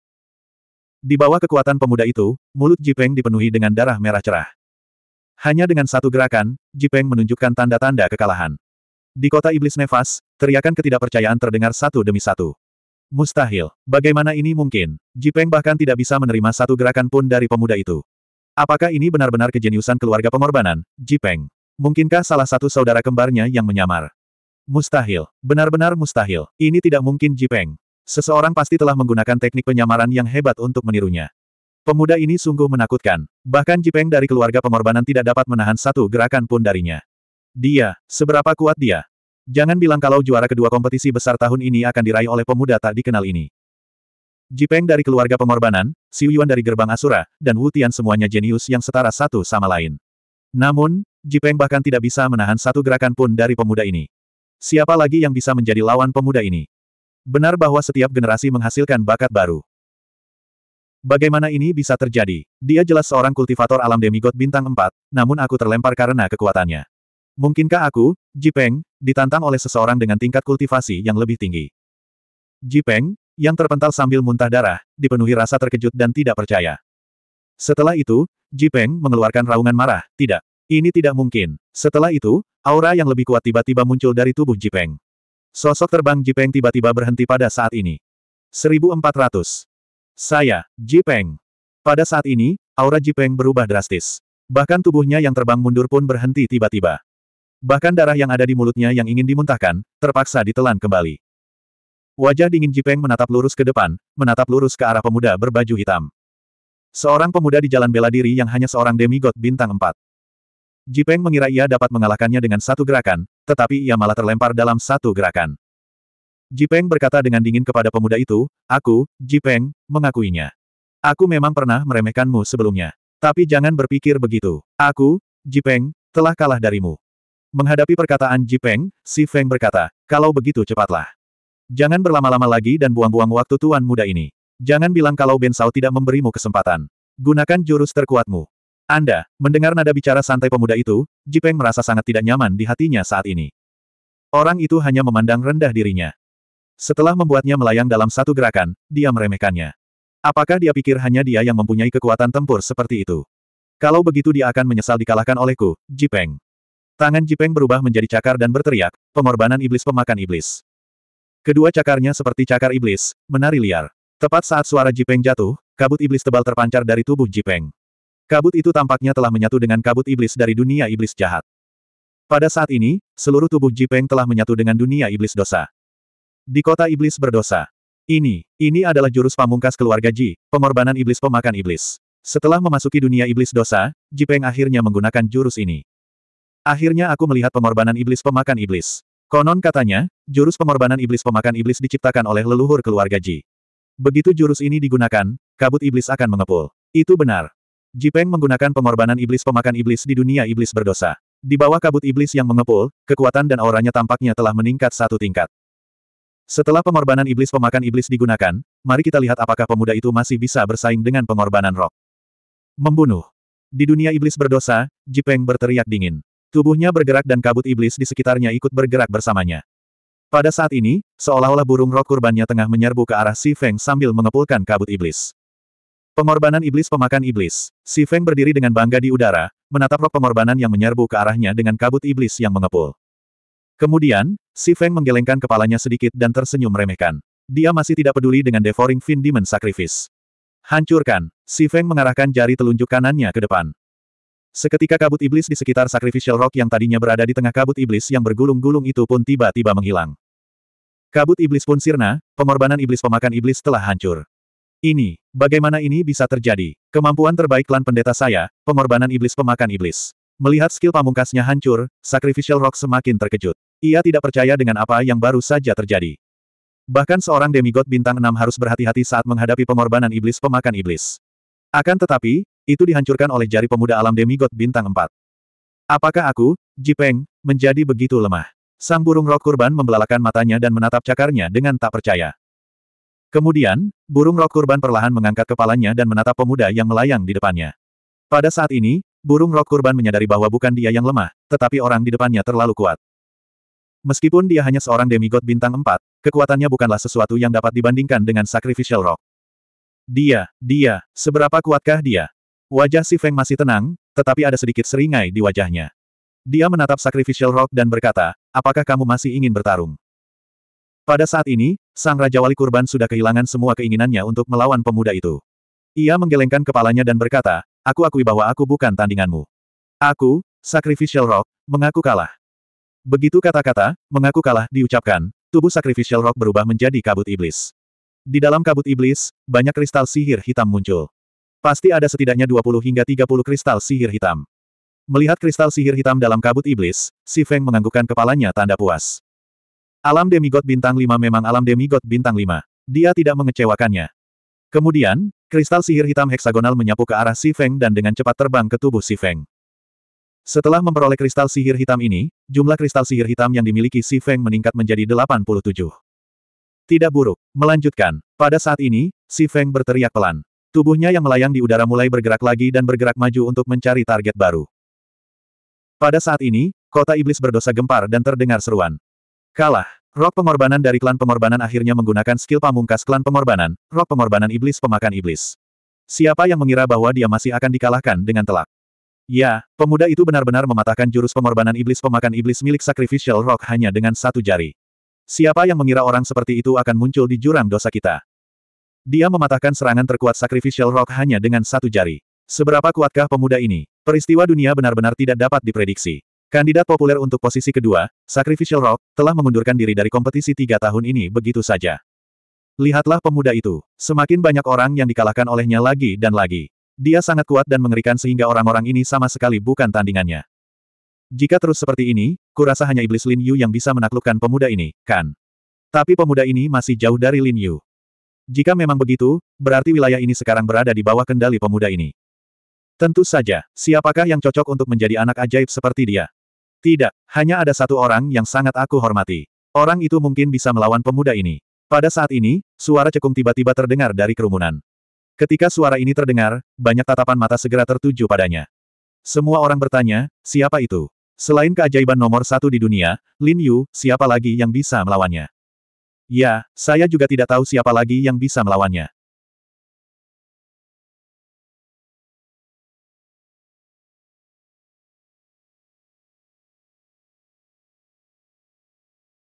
Di bawah kekuatan pemuda itu, mulut Jipeng dipenuhi dengan darah merah cerah. Hanya dengan satu gerakan, Jipeng menunjukkan tanda-tanda kekalahan. Di kota iblis nefas, teriakan ketidakpercayaan terdengar satu demi satu. Mustahil. Bagaimana ini mungkin? Jipeng bahkan tidak bisa menerima satu gerakan pun dari pemuda itu. Apakah ini benar-benar kejeniusan keluarga pengorbanan, Jipeng? Mungkinkah salah satu saudara kembarnya yang menyamar? Mustahil. Benar-benar mustahil. Ini tidak mungkin Jipeng. Seseorang pasti telah menggunakan teknik penyamaran yang hebat untuk menirunya. Pemuda ini sungguh menakutkan. Bahkan Jipeng dari keluarga pengorbanan tidak dapat menahan satu gerakan pun darinya. Dia, seberapa kuat dia? Jangan bilang kalau juara kedua kompetisi besar tahun ini akan diraih oleh pemuda tak dikenal ini. Jipeng dari keluarga pengorbanan, Xiu Yuan dari gerbang Asura, dan Wu Tian semuanya jenius yang setara satu sama lain. Namun, Jipeng bahkan tidak bisa menahan satu gerakan pun dari pemuda ini. Siapa lagi yang bisa menjadi lawan pemuda ini? Benar bahwa setiap generasi menghasilkan bakat baru. Bagaimana ini bisa terjadi? Dia jelas seorang kultivator alam demigod bintang 4, namun aku terlempar karena kekuatannya. Mungkinkah aku, Jipeng, ditantang oleh seseorang dengan tingkat kultivasi yang lebih tinggi? Jipeng, yang terpental sambil muntah darah, dipenuhi rasa terkejut dan tidak percaya. Setelah itu, Jipeng mengeluarkan raungan marah, tidak, ini tidak mungkin. Setelah itu, aura yang lebih kuat tiba-tiba muncul dari tubuh Jipeng. Sosok terbang Jipeng tiba-tiba berhenti pada saat ini. 1400. Saya, Jipeng. Pada saat ini, aura Jipeng berubah drastis. Bahkan tubuhnya yang terbang mundur pun berhenti tiba-tiba. Bahkan darah yang ada di mulutnya yang ingin dimuntahkan, terpaksa ditelan kembali. Wajah dingin Jipeng menatap lurus ke depan, menatap lurus ke arah pemuda berbaju hitam. Seorang pemuda di jalan bela diri yang hanya seorang demigod bintang empat. Jipeng mengira ia dapat mengalahkannya dengan satu gerakan, tetapi ia malah terlempar dalam satu gerakan. Jipeng berkata dengan dingin kepada pemuda itu, Aku, Jipeng, mengakuinya. Aku memang pernah meremehkanmu sebelumnya. Tapi jangan berpikir begitu. Aku, Jipeng, telah kalah darimu. Menghadapi perkataan Ji Peng, Si Feng berkata, kalau begitu cepatlah. Jangan berlama-lama lagi dan buang-buang waktu tuan muda ini. Jangan bilang kalau Ben Sao tidak memberimu kesempatan. Gunakan jurus terkuatmu. Anda, mendengar nada bicara santai pemuda itu, Ji Peng merasa sangat tidak nyaman di hatinya saat ini. Orang itu hanya memandang rendah dirinya. Setelah membuatnya melayang dalam satu gerakan, dia meremehkannya. Apakah dia pikir hanya dia yang mempunyai kekuatan tempur seperti itu? Kalau begitu dia akan menyesal dikalahkan olehku, Ji Peng. Tangan Jipeng berubah menjadi cakar dan berteriak, pengorbanan iblis pemakan iblis. Kedua cakarnya seperti cakar iblis, menari liar. Tepat saat suara Jipeng jatuh, kabut iblis tebal terpancar dari tubuh Jipeng. Kabut itu tampaknya telah menyatu dengan kabut iblis dari dunia iblis jahat. Pada saat ini, seluruh tubuh Jipeng telah menyatu dengan dunia iblis dosa. Di kota iblis berdosa. Ini, ini adalah jurus pamungkas keluarga Ji, pengorbanan iblis pemakan iblis. Setelah memasuki dunia iblis dosa, Jipeng akhirnya menggunakan jurus ini. Akhirnya aku melihat pengorbanan iblis pemakan iblis. Konon katanya, jurus pengorbanan iblis pemakan iblis diciptakan oleh leluhur keluarga Ji. Begitu jurus ini digunakan, kabut iblis akan mengepul. Itu benar. Ji Peng menggunakan pengorbanan iblis pemakan iblis di dunia iblis berdosa. Di bawah kabut iblis yang mengepul, kekuatan dan auranya tampaknya telah meningkat satu tingkat. Setelah pengorbanan iblis pemakan iblis digunakan, mari kita lihat apakah pemuda itu masih bisa bersaing dengan pengorbanan rock. Membunuh. Di dunia iblis berdosa, Ji Peng berteriak dingin. Tubuhnya bergerak dan kabut iblis di sekitarnya ikut bergerak bersamanya. Pada saat ini, seolah-olah burung roh kurbannya tengah menyerbu ke arah Si Feng sambil mengepulkan kabut iblis. Pengorbanan iblis pemakan iblis. Si Feng berdiri dengan bangga di udara, menatap roh pengorbanan yang menyerbu ke arahnya dengan kabut iblis yang mengepul. Kemudian, Si Feng menggelengkan kepalanya sedikit dan tersenyum remehkan. Dia masih tidak peduli dengan devouring fin demon sacrifice. Hancurkan. Si Feng mengarahkan jari telunjuk kanannya ke depan. Seketika kabut iblis di sekitar Sacrificial Rock yang tadinya berada di tengah kabut iblis yang bergulung-gulung itu pun tiba-tiba menghilang. Kabut iblis pun sirna, pengorbanan iblis pemakan iblis telah hancur. Ini, bagaimana ini bisa terjadi? Kemampuan terbaik klan pendeta saya, pengorbanan iblis pemakan iblis. Melihat skill pamungkasnya hancur, Sacrificial Rock semakin terkejut. Ia tidak percaya dengan apa yang baru saja terjadi. Bahkan seorang demigod bintang 6 harus berhati-hati saat menghadapi pengorbanan iblis pemakan iblis. Akan tetapi, itu dihancurkan oleh jari pemuda alam demigod bintang 4. Apakah aku, Jipeng, menjadi begitu lemah? Sang burung roh kurban membelalakan matanya dan menatap cakarnya dengan tak percaya. Kemudian, burung roh kurban perlahan mengangkat kepalanya dan menatap pemuda yang melayang di depannya. Pada saat ini, burung roh kurban menyadari bahwa bukan dia yang lemah, tetapi orang di depannya terlalu kuat. Meskipun dia hanya seorang demigod bintang 4, kekuatannya bukanlah sesuatu yang dapat dibandingkan dengan sacrificial rock. Dia, dia, seberapa kuatkah dia? Wajah si Feng masih tenang, tetapi ada sedikit seringai di wajahnya. Dia menatap Sacrificial Rock dan berkata, apakah kamu masih ingin bertarung? Pada saat ini, Sang Raja Wali Kurban sudah kehilangan semua keinginannya untuk melawan pemuda itu. Ia menggelengkan kepalanya dan berkata, aku akui bahwa aku bukan tandinganmu. Aku, Sacrificial Rock, mengaku kalah. Begitu kata-kata, mengaku kalah, diucapkan, tubuh Sacrificial Rock berubah menjadi kabut iblis. Di dalam kabut iblis, banyak kristal sihir hitam muncul. Pasti ada setidaknya 20 hingga 30 kristal sihir hitam. Melihat kristal sihir hitam dalam kabut iblis, Si Feng menganggukkan kepalanya tanda puas. Alam demigod bintang 5 memang alam demigod bintang 5. Dia tidak mengecewakannya. Kemudian, kristal sihir hitam heksagonal menyapu ke arah Si Feng dan dengan cepat terbang ke tubuh Si Feng. Setelah memperoleh kristal sihir hitam ini, jumlah kristal sihir hitam yang dimiliki Si Feng meningkat menjadi 87. Tidak buruk. Melanjutkan. Pada saat ini, Si Feng berteriak pelan. Tubuhnya yang melayang di udara mulai bergerak lagi dan bergerak maju untuk mencari target baru. Pada saat ini, kota iblis berdosa gempar dan terdengar seruan. Kalah. Rok pengorbanan dari klan pengorbanan akhirnya menggunakan skill pamungkas klan pengorbanan, rok pengorbanan iblis pemakan iblis. Siapa yang mengira bahwa dia masih akan dikalahkan dengan telak? Ya, pemuda itu benar-benar mematahkan jurus pengorbanan iblis pemakan iblis milik sacrificial rock hanya dengan satu jari. Siapa yang mengira orang seperti itu akan muncul di jurang dosa kita? Dia mematahkan serangan terkuat Sacrificial Rock hanya dengan satu jari. Seberapa kuatkah pemuda ini? Peristiwa dunia benar-benar tidak dapat diprediksi. Kandidat populer untuk posisi kedua, Sacrificial Rock, telah mengundurkan diri dari kompetisi tiga tahun ini begitu saja. Lihatlah pemuda itu. Semakin banyak orang yang dikalahkan olehnya lagi dan lagi. Dia sangat kuat dan mengerikan sehingga orang-orang ini sama sekali bukan tandingannya. Jika terus seperti ini, kurasa hanya iblis Lin Yu yang bisa menaklukkan pemuda ini, kan? Tapi pemuda ini masih jauh dari Lin Yu. Jika memang begitu, berarti wilayah ini sekarang berada di bawah kendali pemuda ini. Tentu saja, siapakah yang cocok untuk menjadi anak ajaib seperti dia? Tidak, hanya ada satu orang yang sangat aku hormati. Orang itu mungkin bisa melawan pemuda ini. Pada saat ini, suara cekung tiba-tiba terdengar dari kerumunan. Ketika suara ini terdengar, banyak tatapan mata segera tertuju padanya. Semua orang bertanya, siapa itu? Selain keajaiban nomor satu di dunia, Lin Yu, siapa lagi yang bisa melawannya? Ya, saya juga tidak tahu siapa lagi yang bisa melawannya.